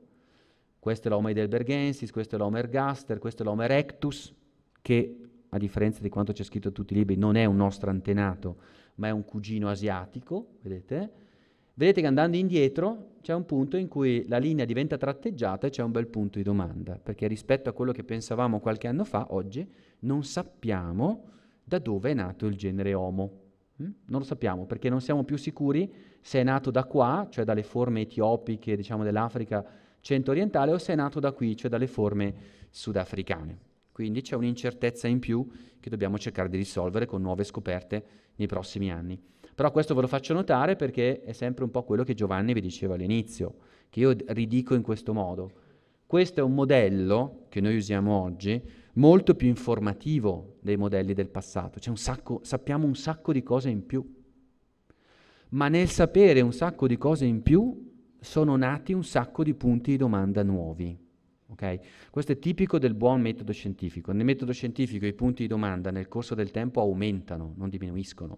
[SPEAKER 1] questo è l'Homo heidelbergensis, questo è l'Homo ergaster, questo è l'Homo erectus, che a differenza di quanto c'è scritto in tutti i libri non è un nostro antenato, ma è un cugino asiatico, vedete? Vedete che andando indietro c'è un punto in cui la linea diventa tratteggiata e c'è un bel punto di domanda, perché rispetto a quello che pensavamo qualche anno fa, oggi non sappiamo da dove è nato il genere Homo. Mm? Non lo sappiamo perché non siamo più sicuri se è nato da qua, cioè dalle forme etiopiche, diciamo, dell'Africa centro-orientale, o se è nato da qui, cioè dalle forme sudafricane. Quindi c'è un'incertezza in più che dobbiamo cercare di risolvere con nuove scoperte nei prossimi anni. Però questo ve lo faccio notare perché è sempre un po' quello che Giovanni vi diceva all'inizio, che io ridico in questo modo. Questo è un modello che noi usiamo oggi molto più informativo dei modelli del passato, un sacco, sappiamo un sacco di cose in più. Ma nel sapere un sacco di cose in più sono nati un sacco di punti di domanda nuovi. Okay? Questo è tipico del buon metodo scientifico. Nel metodo scientifico i punti di domanda nel corso del tempo aumentano, non diminuiscono.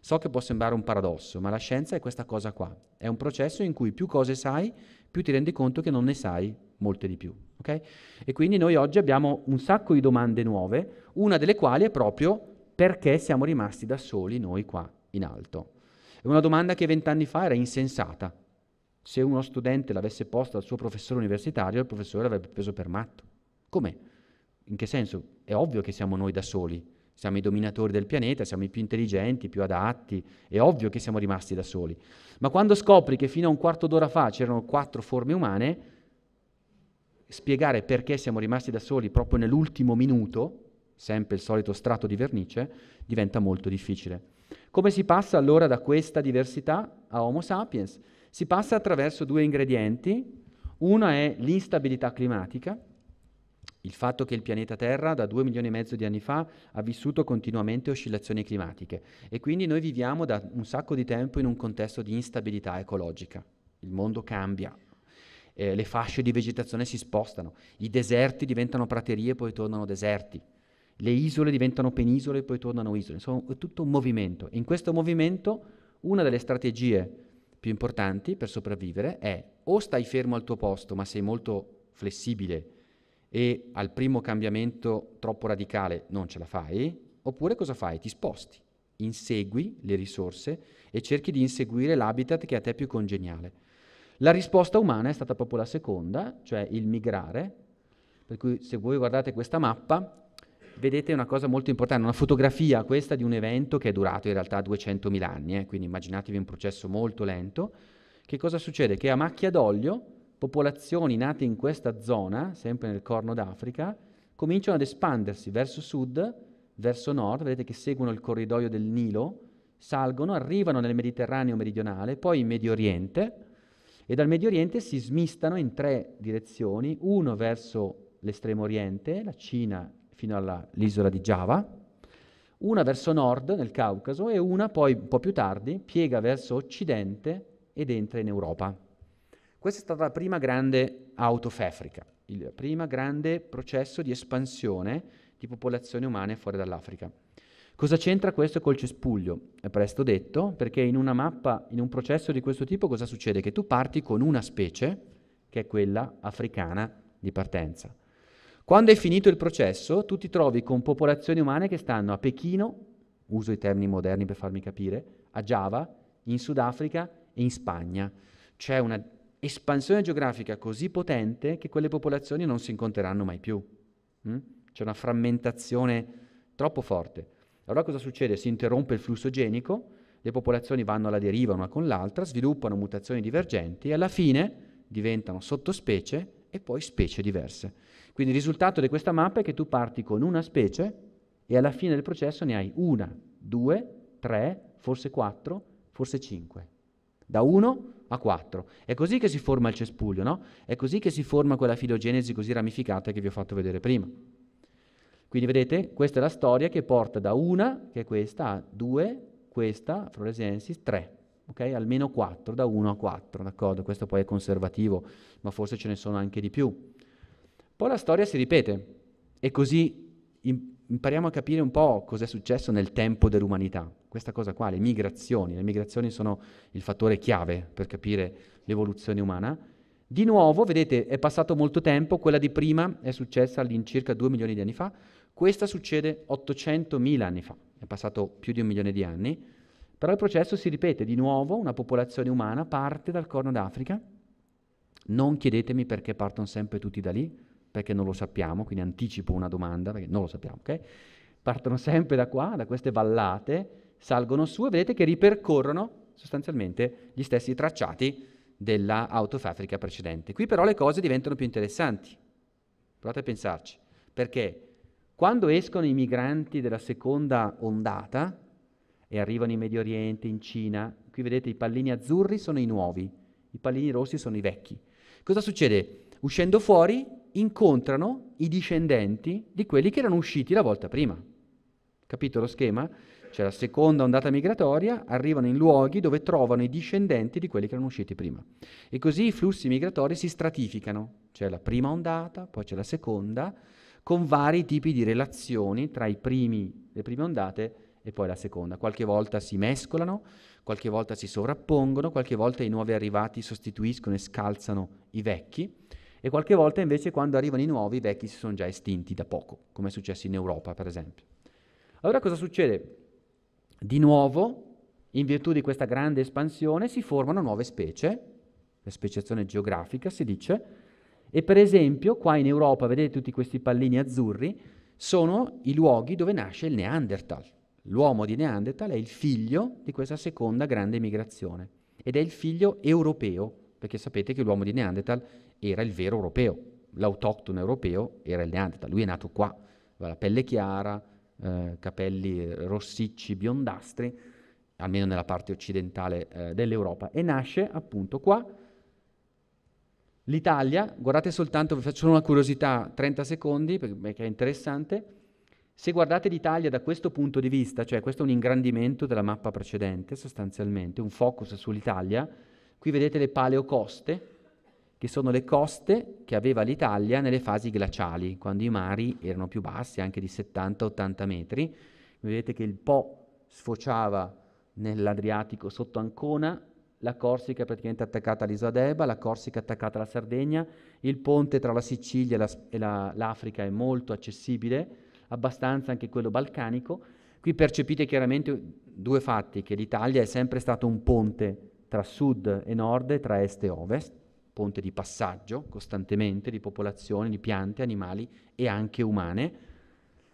[SPEAKER 1] So che può sembrare un paradosso, ma la scienza è questa cosa qua. È un processo in cui più cose sai, più ti rendi conto che non ne sai molte di più. Okay? E quindi noi oggi abbiamo un sacco di domande nuove, una delle quali è proprio perché siamo rimasti da soli noi qua in alto. È una domanda che vent'anni fa era insensata. Se uno studente l'avesse posta al suo professore universitario, il professore l'avrebbe preso per matto. Come? In che senso? È ovvio che siamo noi da soli siamo i dominatori del pianeta, siamo i più intelligenti, più adatti, è ovvio che siamo rimasti da soli. Ma quando scopri che fino a un quarto d'ora fa c'erano quattro forme umane, spiegare perché siamo rimasti da soli proprio nell'ultimo minuto, sempre il solito strato di vernice, diventa molto difficile. Come si passa allora da questa diversità a Homo sapiens? Si passa attraverso due ingredienti, una è l'instabilità climatica, il fatto che il pianeta Terra da due milioni e mezzo di anni fa ha vissuto continuamente oscillazioni climatiche e quindi noi viviamo da un sacco di tempo in un contesto di instabilità ecologica. Il mondo cambia, eh, le fasce di vegetazione si spostano, i deserti diventano praterie e poi tornano deserti, le isole diventano penisole e poi tornano isole. Insomma, è tutto un movimento. In questo movimento una delle strategie più importanti per sopravvivere è o stai fermo al tuo posto ma sei molto flessibile, e al primo cambiamento troppo radicale non ce la fai, oppure cosa fai? Ti sposti, insegui le risorse e cerchi di inseguire l'habitat che a te è più congeniale. La risposta umana è stata proprio la seconda, cioè il migrare, per cui se voi guardate questa mappa vedete una cosa molto importante, una fotografia questa di un evento che è durato in realtà 200.000 anni, eh, quindi immaginatevi un processo molto lento, che cosa succede? Che a macchia d'olio popolazioni nate in questa zona, sempre nel Corno d'Africa, cominciano ad espandersi verso sud, verso nord, vedete che seguono il corridoio del Nilo, salgono, arrivano nel Mediterraneo meridionale, poi in Medio Oriente e dal Medio Oriente si smistano in tre direzioni, uno verso l'estremo oriente, la Cina fino all'isola di Giava, una verso nord nel Caucaso e una poi un po' più tardi piega verso occidente ed entra in Europa. Questa è stata la prima grande auto il primo grande processo di espansione di popolazioni umane fuori dall'Africa. Cosa c'entra questo col cespuglio? È presto detto, perché in una mappa, in un processo di questo tipo, cosa succede? Che tu parti con una specie, che è quella africana di partenza. Quando è finito il processo, tu ti trovi con popolazioni umane che stanno a Pechino, uso i termini moderni per farmi capire, a Java, in Sudafrica e in Spagna. C'è una espansione geografica così potente che quelle popolazioni non si incontreranno mai più. Mm? C'è una frammentazione troppo forte. Allora cosa succede? Si interrompe il flusso genico, le popolazioni vanno alla deriva una con l'altra, sviluppano mutazioni divergenti e alla fine diventano sottospecie e poi specie diverse. Quindi il risultato di questa mappa è che tu parti con una specie e alla fine del processo ne hai una, due, tre, forse quattro, forse cinque da 1 a 4. È così che si forma il cespuglio, no? È così che si forma quella filogenesi così ramificata che vi ho fatto vedere prima. Quindi vedete, questa è la storia che porta da una, che è questa, a due, questa, Floresiensis, tre, Ok? Almeno quattro, da 1 a 4, d'accordo? Questo poi è conservativo, ma forse ce ne sono anche di più. Poi la storia si ripete e così impariamo a capire un po' cos'è successo nel tempo dell'umanità questa cosa qua, le migrazioni, le migrazioni sono il fattore chiave per capire l'evoluzione umana. Di nuovo, vedete, è passato molto tempo, quella di prima è successa all'incirca 2 milioni di anni fa, questa succede 800.000 anni fa, è passato più di un milione di anni, però il processo si ripete di nuovo, una popolazione umana parte dal Corno d'Africa, non chiedetemi perché partono sempre tutti da lì, perché non lo sappiamo, quindi anticipo una domanda, perché non lo sappiamo, ok? Partono sempre da qua, da queste vallate, salgono su e vedete che ripercorrono sostanzialmente gli stessi tracciati della autofafbrica precedente. Qui però le cose diventano più interessanti. Provate a pensarci, perché quando escono i migranti della seconda ondata e arrivano in Medio Oriente, in Cina, qui vedete i pallini azzurri sono i nuovi, i pallini rossi sono i vecchi. Cosa succede? Uscendo fuori incontrano i discendenti di quelli che erano usciti la volta prima. Capito lo schema? C'è la seconda ondata migratoria, arrivano in luoghi dove trovano i discendenti di quelli che erano usciti prima. E così i flussi migratori si stratificano. C'è la prima ondata, poi c'è la seconda, con vari tipi di relazioni tra primi, le prime ondate e poi la seconda. Qualche volta si mescolano, qualche volta si sovrappongono, qualche volta i nuovi arrivati sostituiscono e scalzano i vecchi e qualche volta invece quando arrivano i nuovi i vecchi si sono già estinti da poco, come è successo in Europa per esempio. Allora cosa succede? Di nuovo, in virtù di questa grande espansione, si formano nuove specie, la speciazione geografica si dice, e per esempio qua in Europa, vedete tutti questi pallini azzurri, sono i luoghi dove nasce il Neanderthal. L'uomo di Neanderthal è il figlio di questa seconda grande migrazione ed è il figlio europeo, perché sapete che l'uomo di Neanderthal era il vero europeo, l'autoctono europeo era il Neanderthal, lui è nato qua, aveva la pelle chiara, eh, capelli rossicci, biondastri, almeno nella parte occidentale eh, dell'Europa, e nasce appunto qua. L'Italia, guardate soltanto, vi faccio una curiosità, 30 secondi, perché è interessante, se guardate l'Italia da questo punto di vista, cioè questo è un ingrandimento della mappa precedente sostanzialmente, un focus sull'Italia, qui vedete le paleocoste, che sono le coste che aveva l'Italia nelle fasi glaciali, quando i mari erano più bassi, anche di 70-80 metri. Vedete che il Po sfociava nell'Adriatico sotto Ancona, la Corsica praticamente attaccata all'isola d'Eba, la Corsica attaccata alla Sardegna, il ponte tra la Sicilia e, la, e la, l'Africa è molto accessibile, abbastanza anche quello balcanico. Qui percepite chiaramente due fatti, che l'Italia è sempre stato un ponte tra sud e nord, tra est e ovest, ponte di passaggio costantemente di popolazioni, di piante, animali e anche umane.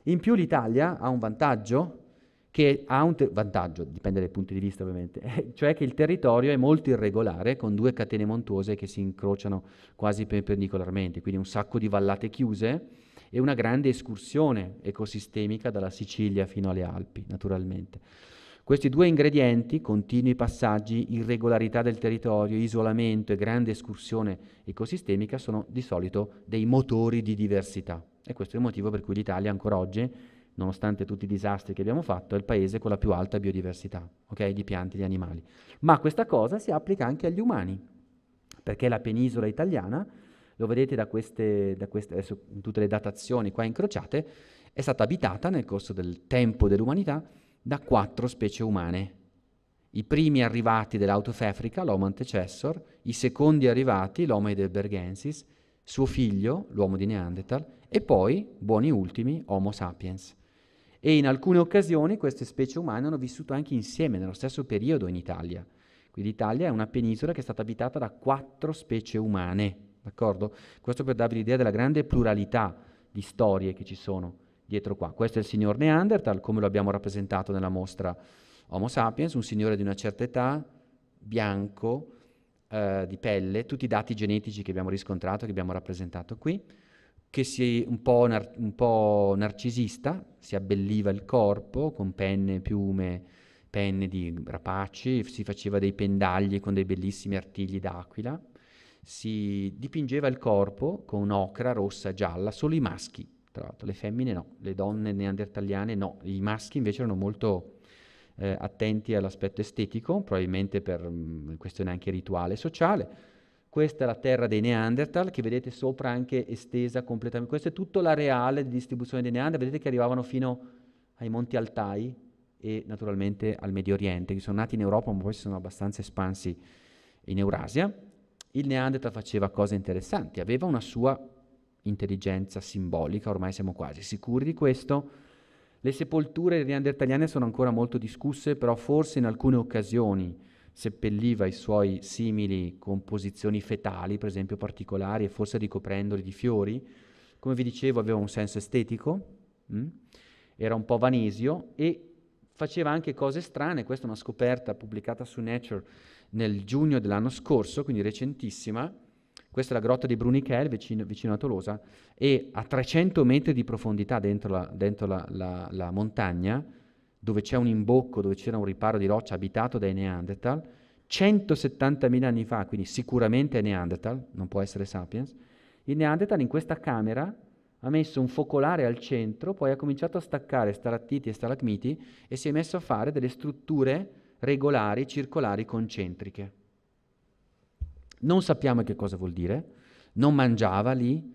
[SPEAKER 1] In più l'Italia ha un vantaggio che ha un ter- vantaggio, dipende dai punti di vista ovviamente, eh, *laughs* cioè che il territorio è molto irregolare con due catene montuose che si incrociano quasi perpendicolarmente, quindi un sacco di vallate chiuse e una grande escursione ecosistemica dalla Sicilia fino alle Alpi, naturalmente. Questi due ingredienti, continui passaggi, irregolarità del territorio, isolamento e grande escursione ecosistemica, sono di solito dei motori di diversità. E questo è il motivo per cui l'Italia ancora oggi, nonostante tutti i disastri che abbiamo fatto, è il paese con la più alta biodiversità, okay? di piante e di animali. Ma questa cosa si applica anche agli umani, perché la penisola italiana, lo vedete da queste, da queste tutte le datazioni qua incrociate, è stata abitata nel corso del tempo dell'umanità da quattro specie umane. I primi arrivati dell'Out of Africa, l'Homo antecessor, i secondi arrivati, l'Homo heidelbergensis, suo figlio, l'uomo di Neanderthal, e poi, buoni ultimi, Homo sapiens. E in alcune occasioni queste specie umane hanno vissuto anche insieme, nello stesso periodo in Italia. Quindi l'Italia è una penisola che è stata abitata da quattro specie umane, d'accordo? Questo per darvi l'idea della grande pluralità di storie che ci sono dietro qua. Questo è il signor Neanderthal, come lo abbiamo rappresentato nella mostra Homo sapiens, un signore di una certa età, bianco, eh, di pelle, tutti i dati genetici che abbiamo riscontrato, che abbiamo rappresentato qui, che si un po', nar- un po narcisista, si abbelliva il corpo con penne, piume, penne di rapaci, si faceva dei pendagli con dei bellissimi artigli d'aquila, si dipingeva il corpo con ocra rossa gialla, solo i maschi tra l'altro le femmine no, le donne neandertaliane no, i maschi invece erano molto eh, attenti all'aspetto estetico, probabilmente per mh, mm, questione anche rituale e sociale. Questa è la terra dei Neanderthal, che vedete sopra anche estesa completamente. Questo è tutto l'areale di distribuzione dei Neanderthal, vedete che arrivavano fino ai Monti Altai e naturalmente al Medio Oriente, che sono nati in Europa ma poi si sono abbastanza espansi in Eurasia. Il Neanderthal faceva cose interessanti, aveva una sua intelligenza simbolica, ormai siamo quasi sicuri di questo. Le sepolture neandertaliane sono ancora molto discusse, però forse in alcune occasioni seppelliva i suoi simili con posizioni fetali, per esempio particolari, e forse ricoprendoli di fiori. Come vi dicevo, aveva un senso estetico, mh? Mm? era un po' vanesio e faceva anche cose strane. Questa è una scoperta pubblicata su Nature nel giugno dell'anno scorso, quindi recentissima questa è la grotta di Brunichel, vicino, vicino a Tolosa, e a 300 metri di profondità dentro, la, dentro la, la, la montagna, dove c'è un imbocco, dove c'era un riparo di roccia abitato dai Neanderthal, 170.000 anni fa, quindi sicuramente è Neanderthal, non può essere Sapiens, il Neanderthal in questa camera ha messo un focolare al centro, poi ha cominciato a staccare stalattiti e stalagmiti e si è messo a fare delle strutture regolari, circolari, concentriche non sappiamo che cosa vuol dire, non mangiava lì,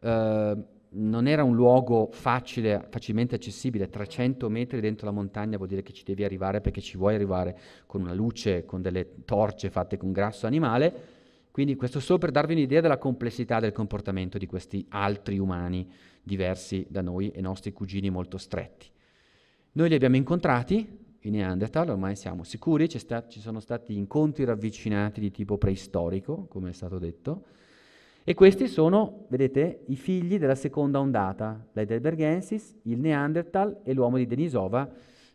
[SPEAKER 1] eh, non era un luogo facile, facilmente accessibile, 300 metri dentro la montagna vuol dire che ci devi arrivare perché ci vuoi arrivare con una luce, con delle torce fatte con grasso animale, quindi questo solo per darvi un'idea della complessità del comportamento di questi altri umani diversi da noi e nostri cugini molto stretti. Noi li abbiamo incontrati, i Neanderthal, ormai siamo sicuri, sta- ci sono stati incontri ravvicinati di tipo preistorico, come è stato detto, e questi sono, vedete, i figli della seconda ondata, l'Heidelbergensis, il Neanderthal e l'uomo di Denisova,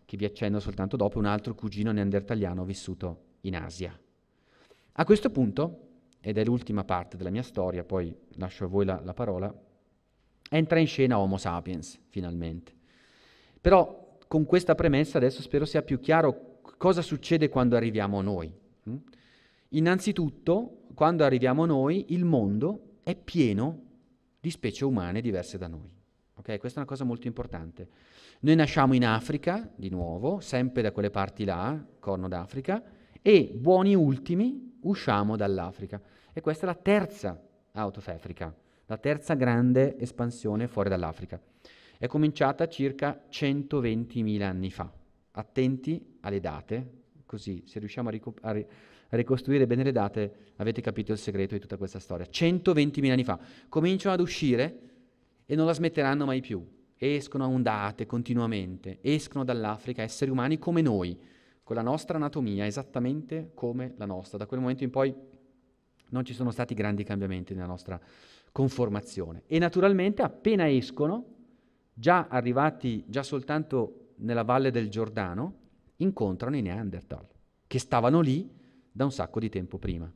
[SPEAKER 1] che vi accenno soltanto dopo, un altro cugino neandertaliano vissuto in Asia. A questo punto, ed è l'ultima parte della mia storia, poi lascio a voi la, la parola, entra in scena Homo sapiens, finalmente. Però con questa premessa adesso spero sia più chiaro cosa succede quando arriviamo noi. Mm? Innanzitutto, quando arriviamo noi, il mondo è pieno di specie umane diverse da noi. Ok, Questa è una cosa molto importante. Noi nasciamo in Africa, di nuovo, sempre da quelle parti là, Corno d'Africa, e buoni ultimi usciamo dall'Africa. E questa è la terza out of Africa, la terza grande espansione fuori dall'Africa è cominciata circa 120.000 anni fa. Attenti alle date, così se riusciamo a, rico- a, ri- a, ricostruire bene le date avete capito il segreto di tutta questa storia. 120.000 anni fa cominciano ad uscire e non la smetteranno mai più. Escono a ondate continuamente, escono dall'Africa esseri umani come noi, con la nostra anatomia esattamente come la nostra. Da quel momento in poi non ci sono stati grandi cambiamenti nella nostra conformazione. E naturalmente appena escono già arrivati già soltanto nella valle del Giordano, incontrano i Neanderthal, che stavano lì da un sacco di tempo prima.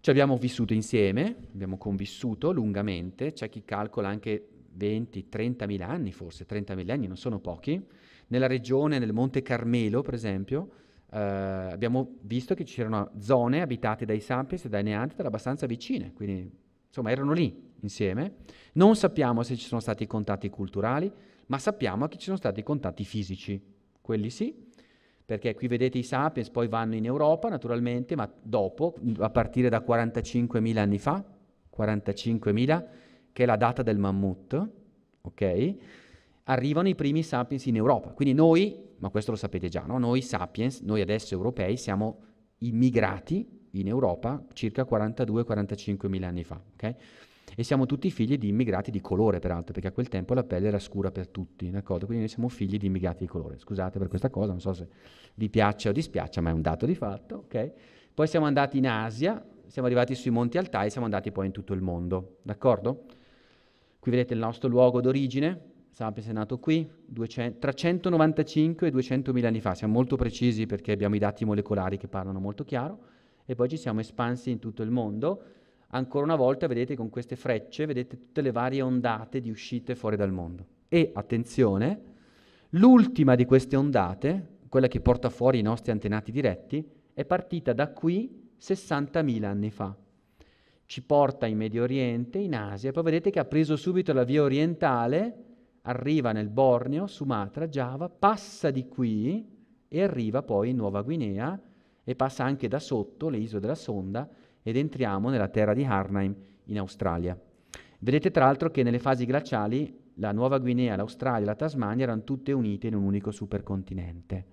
[SPEAKER 1] Ci abbiamo vissuto insieme, abbiamo convissuto lungamente, c'è chi calcola anche 20, 30 mila anni forse, 30 mila anni non sono pochi, nella regione, nel Monte Carmelo per esempio, eh, abbiamo visto che c'erano zone abitate dai sapiens e dai Neanderthal abbastanza vicine, quindi insomma erano lì insieme. Non sappiamo se ci sono stati contatti culturali, ma sappiamo che ci sono stati contatti fisici, quelli sì, perché qui vedete i sapiens poi vanno in Europa naturalmente, ma dopo, a partire da 45.000 anni fa, 45.000, che è la data del mammut, ok? Arrivano i primi sapiens in Europa. Quindi noi, ma questo lo sapete già, no? noi sapiens, noi adesso europei, siamo immigrati in Europa circa 42-45 mila anni fa. Okay? E siamo tutti figli di immigrati di colore, peraltro, perché a quel tempo la pelle era scura per tutti, d'accordo? Quindi noi siamo figli di immigrati di colore. Scusate per questa cosa, non so se vi piaccia o dispiaccia, ma è un dato di fatto, okay? Poi siamo andati in Asia, siamo arrivati sui Monti Altai, siamo andati poi in tutto il mondo, d'accordo? Qui vedete il nostro luogo d'origine, Sapiens è nato qui 200, tra 195 e 200 mila anni fa, siamo molto precisi perché abbiamo i dati molecolari che parlano molto chiaro e poi ci siamo espansi in tutto il mondo. Ancora una volta, vedete con queste frecce, vedete tutte le varie ondate di uscite fuori dal mondo. E attenzione, l'ultima di queste ondate, quella che porta fuori i nostri antenati diretti, è partita da qui 60.000 anni fa. Ci porta in Medio Oriente, in Asia, e poi vedete che ha preso subito la via orientale, arriva nel Borneo, Sumatra, Giava, passa di qui e arriva poi in Nuova Guinea, e passa anche da sotto le isole della Sonda ed entriamo nella terra di Harnheim in Australia. Vedete tra l'altro che nelle fasi glaciali la Nuova Guinea, l'Australia e la Tasmania erano tutte unite in un unico supercontinente.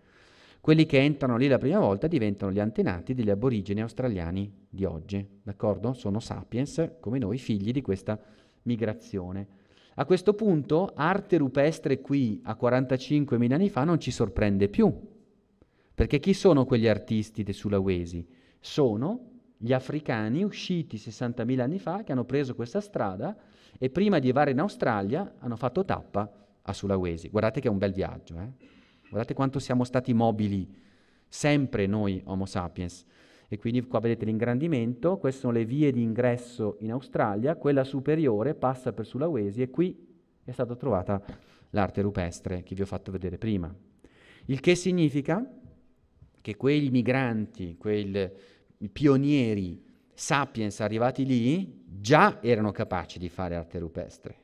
[SPEAKER 1] Quelli che entrano lì la prima volta diventano gli antenati degli aborigeni australiani di oggi, d'accordo? Sono sapiens, come noi, figli di questa migrazione. A questo punto arte rupestre qui a 45.000 anni fa non ci sorprende più, perché chi sono quegli artisti dei Sulawesi? Sono gli africani usciti 60.000 anni fa che hanno preso questa strada e prima di arrivare in Australia hanno fatto tappa a Sulawesi. Guardate che è un bel viaggio, eh? guardate quanto siamo stati mobili, sempre noi Homo sapiens. E quindi qua vedete l'ingrandimento, queste sono le vie di ingresso in Australia, quella superiore passa per Sulawesi e qui è stata trovata l'arte rupestre che vi ho fatto vedere prima. Il che significa che quei migranti, quei pionieri sapiens arrivati lì, già erano capaci di fare arte rupestre.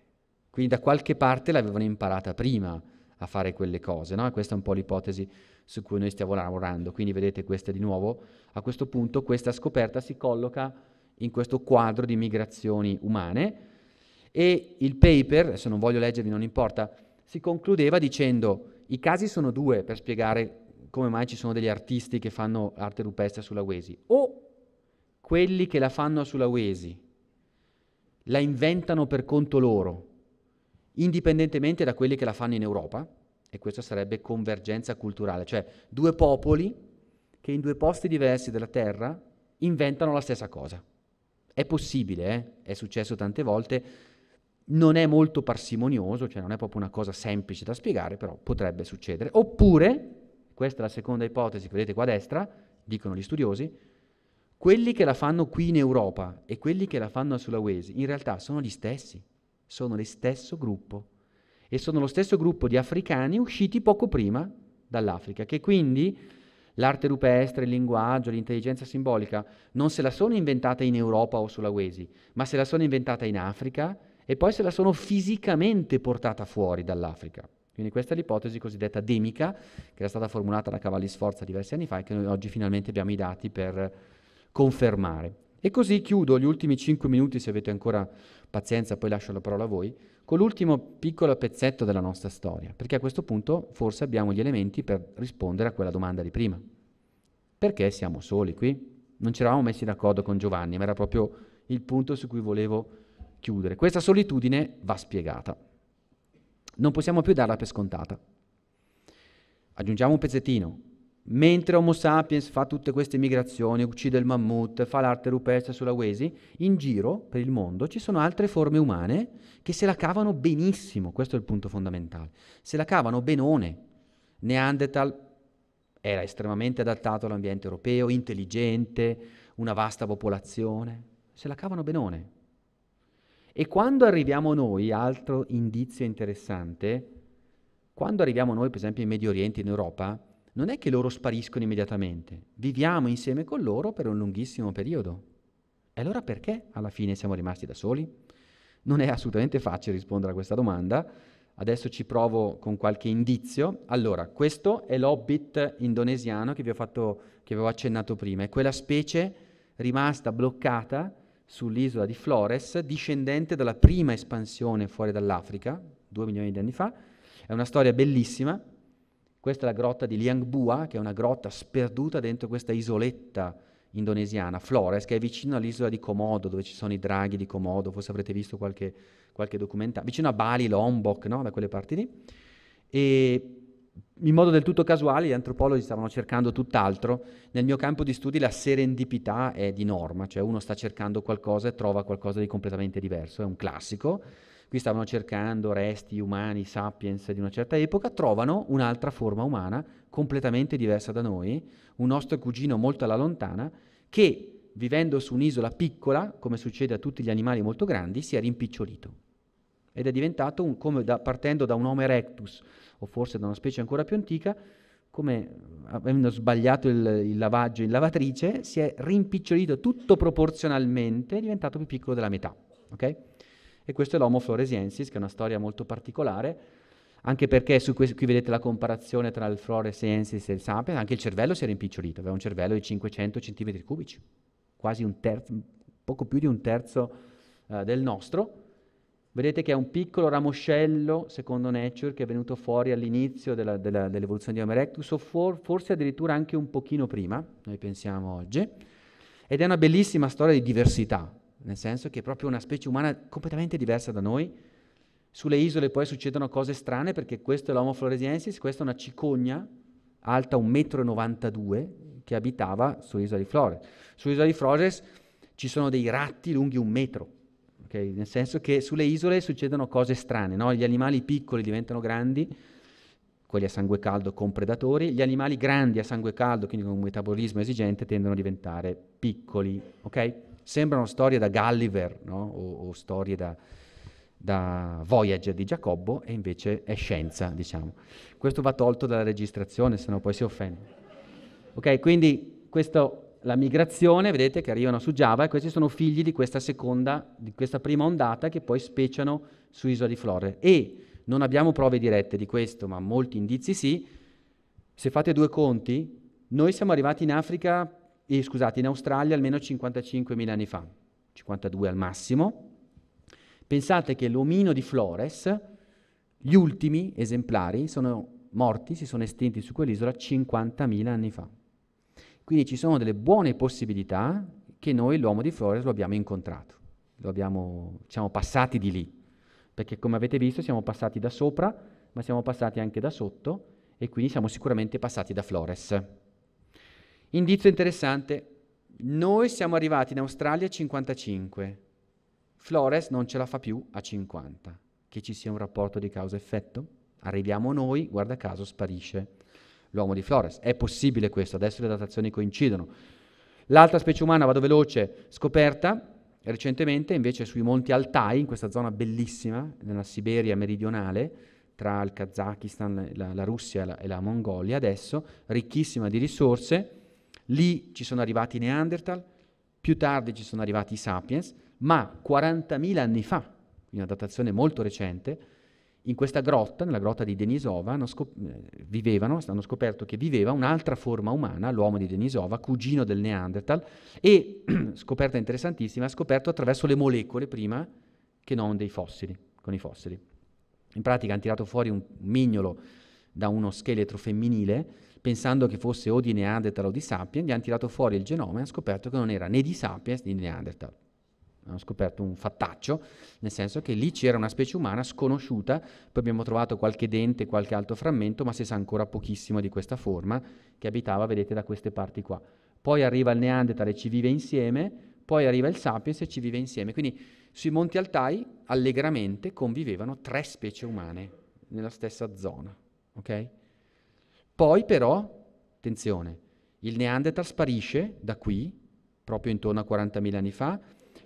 [SPEAKER 1] Quindi da qualche parte l'avevano imparata prima a fare quelle cose, no? questa è un po' l'ipotesi su cui noi stiamo lavorando. Quindi vedete questa di nuovo, a questo punto questa scoperta si colloca in questo quadro di migrazioni umane e il paper, adesso non voglio leggervi, non importa, si concludeva dicendo i casi sono due per spiegare come mai ci sono degli artisti che fanno arte rupestre sulla Wesi, o quelli che la fanno sulla Wesi la inventano per conto loro, indipendentemente da quelli che la fanno in Europa, e questa sarebbe convergenza culturale, cioè due popoli che in due posti diversi della Terra inventano la stessa cosa. È possibile, eh? è successo tante volte, non è molto parsimonioso, cioè non è proprio una cosa semplice da spiegare, però potrebbe succedere. Oppure questa è la seconda ipotesi che vedete qua a destra, dicono gli studiosi, quelli che la fanno qui in Europa e quelli che la fanno a Sulawesi in realtà sono gli stessi, sono lo stesso gruppo e sono lo stesso gruppo di africani usciti poco prima dall'Africa, che quindi l'arte rupestre, il linguaggio, l'intelligenza simbolica non se la sono inventata in Europa o Sulawesi, ma se la sono inventata in Africa e poi se la sono fisicamente portata fuori dall'Africa. Quindi questa è l'ipotesi cosiddetta demica, che era stata formulata da Cavalli Sforza diversi anni fa e che noi oggi finalmente abbiamo i dati per confermare. E così chiudo gli ultimi 5 minuti, se avete ancora pazienza, poi lascio la parola a voi, con l'ultimo piccolo pezzetto della nostra storia, perché a questo punto forse abbiamo gli elementi per rispondere a quella domanda di prima. Perché siamo soli qui? Non ci eravamo messi d'accordo con Giovanni, ma era proprio il punto su cui volevo chiudere. Questa solitudine va spiegata. Non possiamo più darla per scontata. Aggiungiamo un pezzettino. Mentre Homo sapiens fa tutte queste migrazioni, uccide il mammut, fa l'arte rupestre sulla Wesi, in giro per il mondo ci sono altre forme umane che se la cavano benissimo, questo è il punto fondamentale, se la cavano benone. Neanderthal era estremamente adattato all'ambiente europeo, intelligente, una vasta popolazione, se la cavano benone. E quando arriviamo noi, altro indizio interessante, quando arriviamo noi, per esempio, in Medio Oriente, in Europa, non è che loro spariscono immediatamente, viviamo insieme con loro per un lunghissimo periodo. E allora perché alla fine siamo rimasti da soli? Non è assolutamente facile rispondere a questa domanda, Adesso ci provo con qualche indizio. Allora, questo è l'hobbit indonesiano che vi, fatto, che avevo accennato prima, è quella specie rimasta bloccata sull'isola di Flores, discendente dalla prima espansione fuori dall'Africa, due milioni di anni fa. È una storia bellissima. Questa è la grotta di Liangbua, che è una grotta sperduta dentro questa isoletta indonesiana, Flores, che è vicino all'isola di Komodo, dove ci sono i draghi di Komodo, forse avrete visto qualche, qualche documentario, vicino a Bali, Lombok, no? da quelle parti lì. E in modo del tutto casuale gli antropologi stavano cercando tutt'altro. Nel mio campo di studi la serendipità è di norma, cioè uno sta cercando qualcosa e trova qualcosa di completamente diverso, è un classico. Qui stavano cercando resti umani, sapiens di una certa epoca, trovano un'altra forma umana completamente diversa da noi, un nostro cugino molto alla lontana, che vivendo su un'isola piccola, come succede a tutti gli animali molto grandi, si è rimpicciolito ed è diventato un, come da, partendo da un Homo erectus, o forse da una specie ancora più antica, come eh, avendo sbagliato il, il lavaggio in lavatrice, si è rimpicciolito tutto proporzionalmente, è diventato più piccolo della metà. Okay? E questo è l'Homo floresiensis, che è una storia molto particolare, anche perché questo, qui vedete la comparazione tra il floresiensis e il sapiens, anche il cervello si è rimpicciolito, aveva un cervello di 500 cm3, quasi un terzo, poco più di un terzo eh, del nostro, Vedete che è un piccolo ramoscello, secondo Nature, che è venuto fuori all'inizio della, della, dell'evoluzione di Homo erectus, o for, forse addirittura anche un pochino prima, noi pensiamo oggi, ed è una bellissima storia di diversità, nel senso che è proprio una specie umana completamente diversa da noi. Sulle isole poi succedono cose strane, perché questo è l'Homo floresiensis, questa è una cicogna alta 1,92 m che abitava sull'isola di Flores. Sull'isola di Flores ci sono dei ratti lunghi un metro, okay? nel senso che sulle isole succedono cose strane, no? gli animali piccoli diventano grandi, quelli a sangue caldo con predatori, gli animali grandi a sangue caldo, quindi con un metabolismo esigente, tendono a diventare piccoli. Okay? Sembrano storie da Gulliver no? o, o, storie da, da Voyager di Giacobbo e invece è scienza, diciamo. Questo va tolto dalla registrazione, sennò poi si offende. Ok, quindi questo la migrazione, vedete, che arrivano su Giava e questi sono figli di questa seconda, di questa prima ondata che poi speciano su Isola di Florida. E non abbiamo prove dirette di questo, ma molti indizi sì. Se fate due conti, noi siamo arrivati in Africa, eh, scusate, in Australia almeno 55.000 anni fa, 52 al massimo. Pensate che l'omino di Flores, gli ultimi esemplari, sono morti, si sono estinti su quell'isola 50.000 anni fa. Quindi ci sono delle buone possibilità che noi l'uomo di Flores lo abbiamo incontrato, lo abbiamo, siamo passati di lì, perché come avete visto siamo passati da sopra, ma siamo passati anche da sotto e quindi siamo sicuramente passati da Flores. Indizio interessante, noi siamo arrivati in Australia a 55, Flores non ce la fa più a 50, che ci sia un rapporto di causa-effetto? Arriviamo noi, guarda caso, sparisce l'uomo di Flores. È possibile questo, adesso le datazioni coincidono. L'altra specie umana, vado veloce, scoperta recentemente invece sui monti Altai, in questa zona bellissima, nella Siberia meridionale, tra il Kazakistan, la, la Russia e la, e la Mongolia adesso, ricchissima di risorse. Lì ci sono arrivati i Neanderthal, più tardi ci sono arrivati i Sapiens, ma 40.000 anni fa, in una datazione molto recente, in questa grotta, nella grotta di Denisova, scop- eh, vivevano, hanno scoperto che viveva un'altra forma umana, l'uomo di Denisova, cugino del Neanderthal, e, *clears throat* scoperta interessantissima, scoperto attraverso le molecole prima che non dei fossili, con i fossili. In pratica hanno tirato fuori un mignolo da uno scheletro femminile, pensando che fosse o di Neanderthal o di Sapiens, gli hanno tirato fuori il genoma e hanno scoperto che non era né di Sapiens né di Neanderthal. Abbiamo scoperto un fattaccio, nel senso che lì c'era una specie umana sconosciuta, poi abbiamo trovato qualche dente, qualche altro frammento, ma si sa ancora pochissimo di questa forma che abitava, vedete, da queste parti qua. Poi arriva il Neandertal e ci vive insieme, poi arriva il Sapiens e ci vive insieme. Quindi sui Monti Altai allegramente convivevano tre specie umane nella stessa zona, okay? Poi però, attenzione, il Neandertal sparisce da qui, proprio intorno a 40.000 anni fa,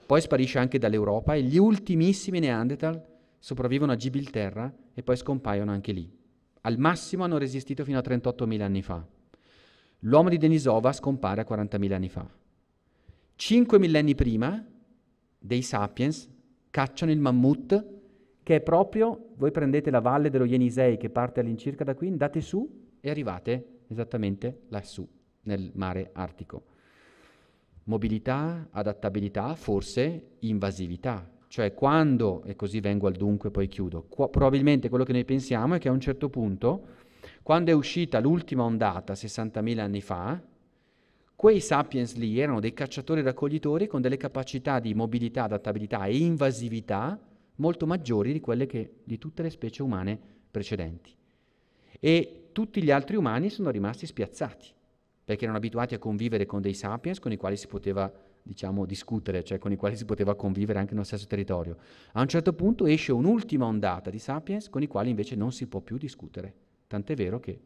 [SPEAKER 1] poi sparisce anche dall'Europa e gli ultimissimi Neanderthal sopravvivono a Gibilterra e poi scompaiono anche lì. Al massimo hanno resistito fino a 38.000 anni fa. L'uomo di Denisova scompare a 40.000 anni fa. Cinque millenni prima dei Sapiens cacciano il mammut che è proprio, voi prendete la valle dello Ienisei che parte all'incirca da qui, andate su e arrivate esattamente lassù nel mare Artico. Mobilità, adattabilità, forse invasività. Cioè quando, e così vengo al dunque e poi chiudo, qua, probabilmente quello che noi pensiamo è che a un certo punto, quando è uscita l'ultima ondata, 60.000 anni fa, quei sapiens lì erano dei cacciatori raccoglitori con delle capacità di mobilità, adattabilità e invasività molto maggiori di quelle che, di tutte le specie umane precedenti. E tutti gli altri umani sono rimasti spiazzati perché erano abituati a convivere con dei sapiens con i quali si poteva diciamo, discutere, cioè con i quali si poteva convivere anche nello stesso territorio. A un certo punto esce un'ultima ondata di sapiens con i quali invece non si può più discutere, tant'è vero che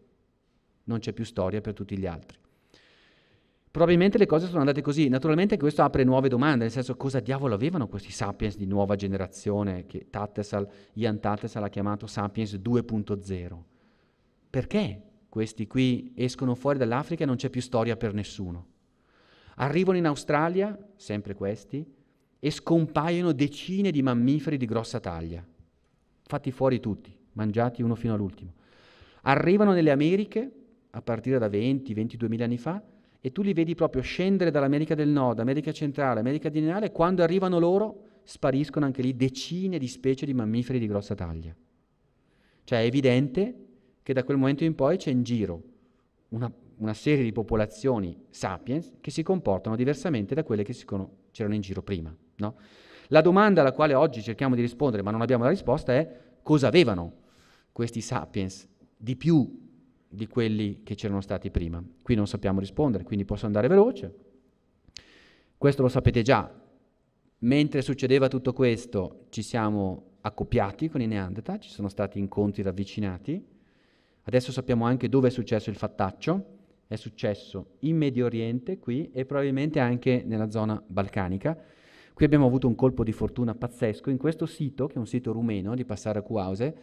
[SPEAKER 1] non c'è più storia per tutti gli altri. Probabilmente le cose sono andate così, naturalmente questo apre nuove domande, nel senso cosa diavolo avevano questi sapiens di nuova generazione che Tattesal, Ian Tattesal ha chiamato sapiens 2.0? Perché? Questi qui escono fuori dall'Africa e non c'è più storia per nessuno. Arrivano in Australia, sempre questi, e scompaiono decine di mammiferi di grossa taglia, fatti fuori tutti, mangiati uno fino all'ultimo. Arrivano nelle Americhe, a partire da 20-22 mila anni fa, e tu li vedi proprio scendere dall'America del Nord, America Centrale, America Dinale, e quando arrivano loro spariscono anche lì decine di specie di mammiferi di grossa taglia. Cioè è evidente che da quel momento in poi c'è in giro una, una serie di popolazioni sapiens che si comportano diversamente da quelle che con- c'erano in giro prima. No? La domanda alla quale oggi cerchiamo di rispondere, ma non abbiamo la risposta, è cosa avevano questi sapiens di più di quelli che c'erano stati prima. Qui non sappiamo rispondere, quindi posso andare veloce. Questo lo sapete già. Mentre succedeva tutto questo, ci siamo accoppiati con i Neanderthal, ci sono stati incontri ravvicinati, Adesso sappiamo anche dove è successo il fattaccio, è successo in Medio Oriente qui e probabilmente anche nella zona balcanica. Qui abbiamo avuto un colpo di fortuna pazzesco, in questo sito, che è un sito rumeno di Passara Cuause,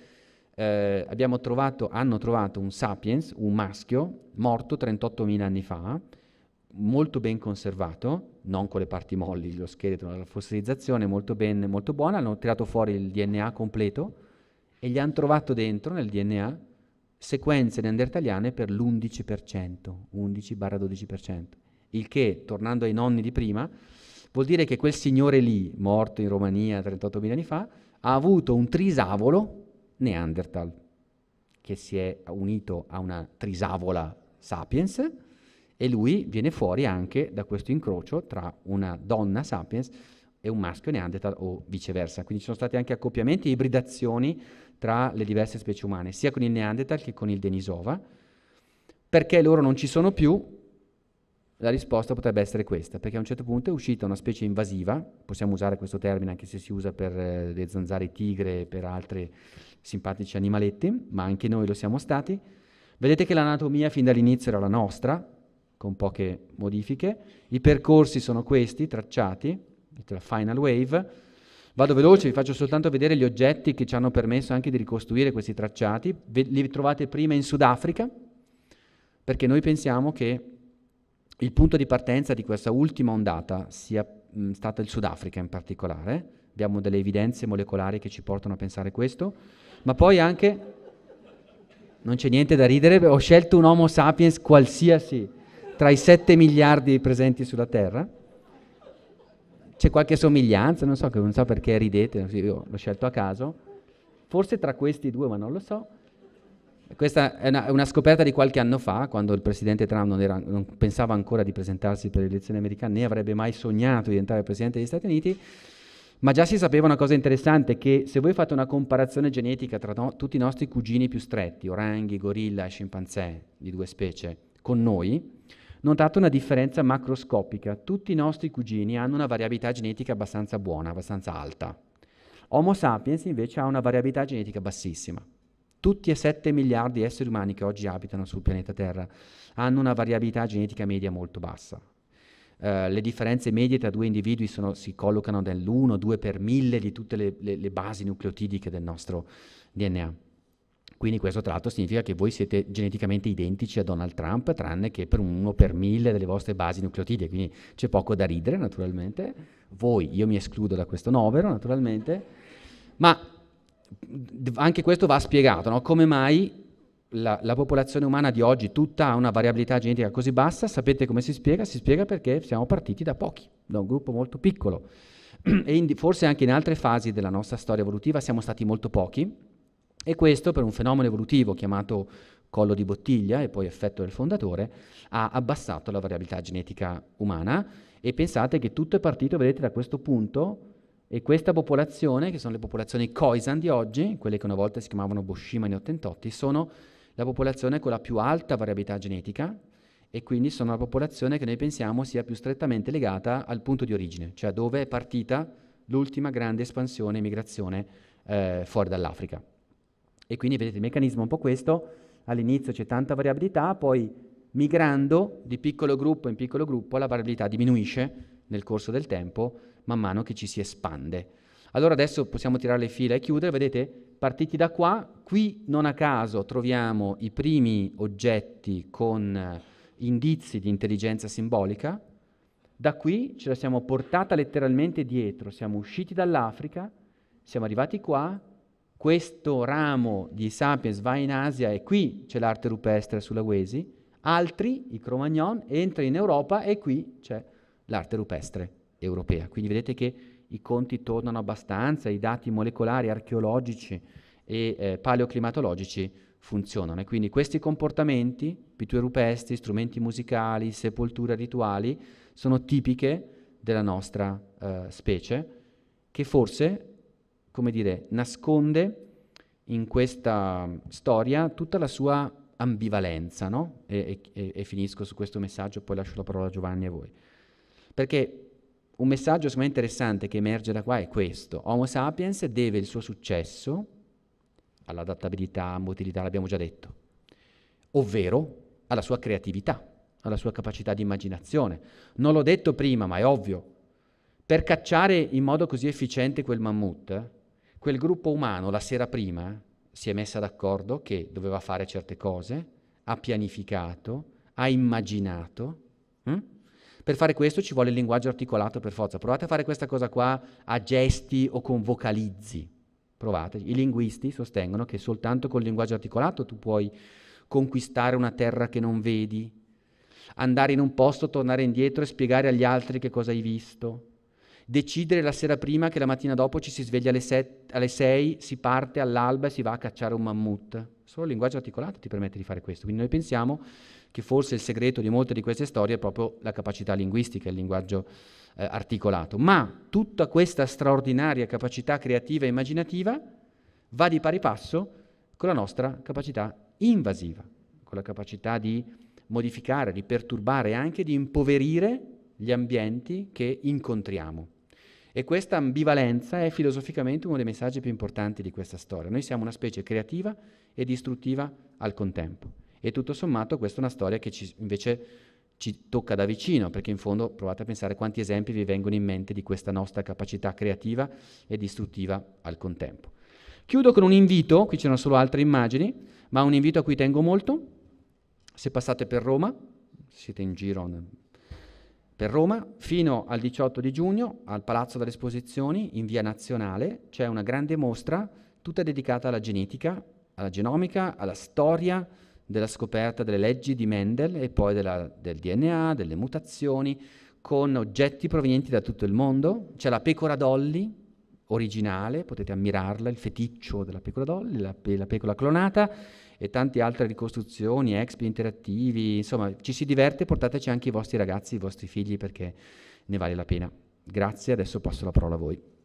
[SPEAKER 1] eh, trovato, hanno trovato un sapiens, un maschio, morto 38.000 anni fa, molto ben conservato, non con le parti molli, lo scheletro, la fossilizzazione molto, ben, molto buona, hanno tirato fuori il DNA completo e gli hanno trovato dentro nel DNA sequenze neandertaliane per l'11%, 11-12%, il che, tornando ai nonni di prima, vuol dire che quel signore lì, morto in Romania 38.000 anni fa, ha avuto un trisavolo Neanderthal, che si è unito a una trisavola sapiens, e lui viene fuori anche da questo incrocio tra una donna sapiens e un maschio Neanderthal o viceversa. Quindi ci sono stati anche accoppiamenti e ibridazioni tra le diverse specie umane, sia con il Neanderthal che con il Denisova. Perché loro non ci sono più? La risposta potrebbe essere questa, perché a un certo punto è uscita una specie invasiva, possiamo usare questo termine anche se si usa per eh, le zanzare tigre e per altri simpatici animaletti, ma anche noi lo siamo stati. Vedete che l'anatomia fin dall'inizio era la nostra, con poche modifiche, i percorsi sono questi, tracciati, la final wave, Vado veloce, vi faccio soltanto vedere gli oggetti che ci hanno permesso anche di ricostruire questi tracciati. Li trovate prima in Sudafrica, perché noi pensiamo che il punto di partenza di questa ultima ondata sia mh, stata il Sudafrica in particolare. Abbiamo delle evidenze molecolari che ci portano a pensare questo, ma poi anche non c'è niente da ridere, ho scelto un Homo sapiens qualsiasi tra i 7 miliardi presenti sulla Terra c'è qualche somiglianza, non so, non so perché ridete, io l'ho scelto a caso, forse tra questi due, ma non lo so. Questa è una, una scoperta di qualche anno fa, quando il presidente Trump non, era, non, pensava ancora di presentarsi per le elezioni americane, né avrebbe mai sognato di diventare presidente degli Stati Uniti, ma già si sapeva una cosa interessante, che se voi fate una comparazione genetica tra no, tutti i nostri cugini più stretti, oranghi, gorilla e scimpanzé, di due specie, con noi, Notate una differenza macroscopica. Tutti i nostri cugini hanno una variabilità genetica abbastanza buona, abbastanza alta. Homo sapiens invece ha una variabilità genetica bassissima. Tutti e 7 miliardi di esseri umani che oggi abitano sul pianeta Terra hanno una variabilità genetica media molto bassa. Uh, le differenze medie tra due individui sono, si collocano dell'1-2 per mille di tutte le, le, le basi nucleotidiche del nostro DNA. Quindi questo tra l'altro significa che voi siete geneticamente identici a Donald Trump, tranne che per uno per mille delle vostre basi nucleotide, quindi c'è poco da ridere naturalmente. Voi, io mi escludo da questo novero naturalmente, ma anche questo va spiegato, no? come mai la, la, popolazione umana di oggi tutta ha una variabilità genetica così bassa, sapete come si spiega? Si spiega perché siamo partiti da pochi, da un gruppo molto piccolo. *clears throat* E in, forse anche in altre fasi della nostra storia evolutiva siamo stati molto pochi, e questo per un fenomeno evolutivo chiamato collo di bottiglia e poi effetto del fondatore, ha abbassato la variabilità genetica umana e pensate che tutto è partito, vedete, da questo punto e questa popolazione, che sono le popolazioni Khoisan di oggi, quelle che una volta si chiamavano Boshima Boshimani Ottentotti, sono la popolazione con la più alta variabilità genetica e quindi sono la popolazione che noi pensiamo sia più strettamente legata al punto di origine, cioè dove è partita l'ultima grande espansione e migrazione eh, fuori dall'Africa. E quindi vedete il meccanismo è un po' questo, all'inizio c'è tanta variabilità, poi migrando di piccolo gruppo in piccolo gruppo la variabilità diminuisce nel corso del tempo man mano che ci si espande. Allora adesso possiamo tirare le fila e chiudere, vedete? Partiti da qua, qui non a caso troviamo i primi oggetti con eh, indizi di intelligenza simbolica, da qui ce la siamo portata letteralmente dietro, siamo usciti dall'Africa, siamo arrivati qua, questo ramo di Sapiens va in Asia e qui c'è l'arte rupestre sulawesi, altri, i Cro-Magnon, entra in Europa e qui c'è l'arte rupestre europea. Quindi vedete che i conti tornano abbastanza, i dati molecolari, archeologici e eh, paleoclimatologici funzionano. E quindi questi comportamenti, pitture rupestri, strumenti musicali, sepolture rituali, sono tipiche della nostra eh, specie, che forse come dire, nasconde in questa storia tutta la sua ambivalenza, no? E, e, e, finisco su questo messaggio, poi lascio la parola a Giovanni e a voi. Perché un messaggio secondo me interessante che emerge da qua è questo. Homo sapiens deve il suo successo all'adattabilità, motilità, l'abbiamo già detto, ovvero alla sua creatività, alla sua capacità di immaginazione. Non l'ho detto prima, ma è ovvio. Per cacciare in modo così efficiente quel mammut, eh, Quel gruppo umano la sera prima si è messa d'accordo che doveva fare certe cose, ha pianificato, ha immaginato. Hm? Per fare questo ci vuole il linguaggio articolato per forza. Provate a fare questa cosa qua a gesti o con vocalizzi. Provate. I linguisti sostengono che soltanto col linguaggio articolato tu puoi conquistare una terra che non vedi, andare in un posto, tornare indietro e spiegare agli altri che cosa hai visto, decidere la sera prima che la mattina dopo ci si sveglia alle, set, alle 6, si parte all'alba e si va a cacciare un mammut. Solo il linguaggio articolato ti permette di fare questo. Quindi noi pensiamo che forse il segreto di molte di queste storie è proprio la capacità linguistica, il linguaggio eh, articolato. Ma tutta questa straordinaria capacità creativa e immaginativa va di pari passo con la nostra capacità invasiva, con la capacità di modificare, di perturbare e anche di impoverire gli ambienti che incontriamo. E questa ambivalenza è filosoficamente uno dei messaggi più importanti di questa storia. Noi siamo una specie creativa e distruttiva al contempo. E tutto sommato questa è una storia che ci, invece ci tocca da vicino, perché in fondo provate a pensare quanti esempi vi vengono in mente di questa nostra capacità creativa e distruttiva al contempo. Chiudo con un invito, qui c'erano solo altre immagini, ma un invito a cui tengo molto. Se passate per Roma, siete in giro per Roma fino al 18 di giugno al Palazzo delle Esposizioni in via Nazionale c'è una grande mostra tutta dedicata alla genetica, alla genomica, alla storia della scoperta delle leggi di Mendel e poi della, del DNA, delle mutazioni, con oggetti provenienti da tutto il mondo. C'è la pecora Dolly originale, potete ammirarla, il feticcio della pecora Dolly, la, pe- la pecora clonata, e tante altre ricostruzioni, expi interattivi, insomma ci si diverte, portateci anche i vostri ragazzi, i vostri figli perché ne vale la pena. Grazie, adesso passo la parola a voi.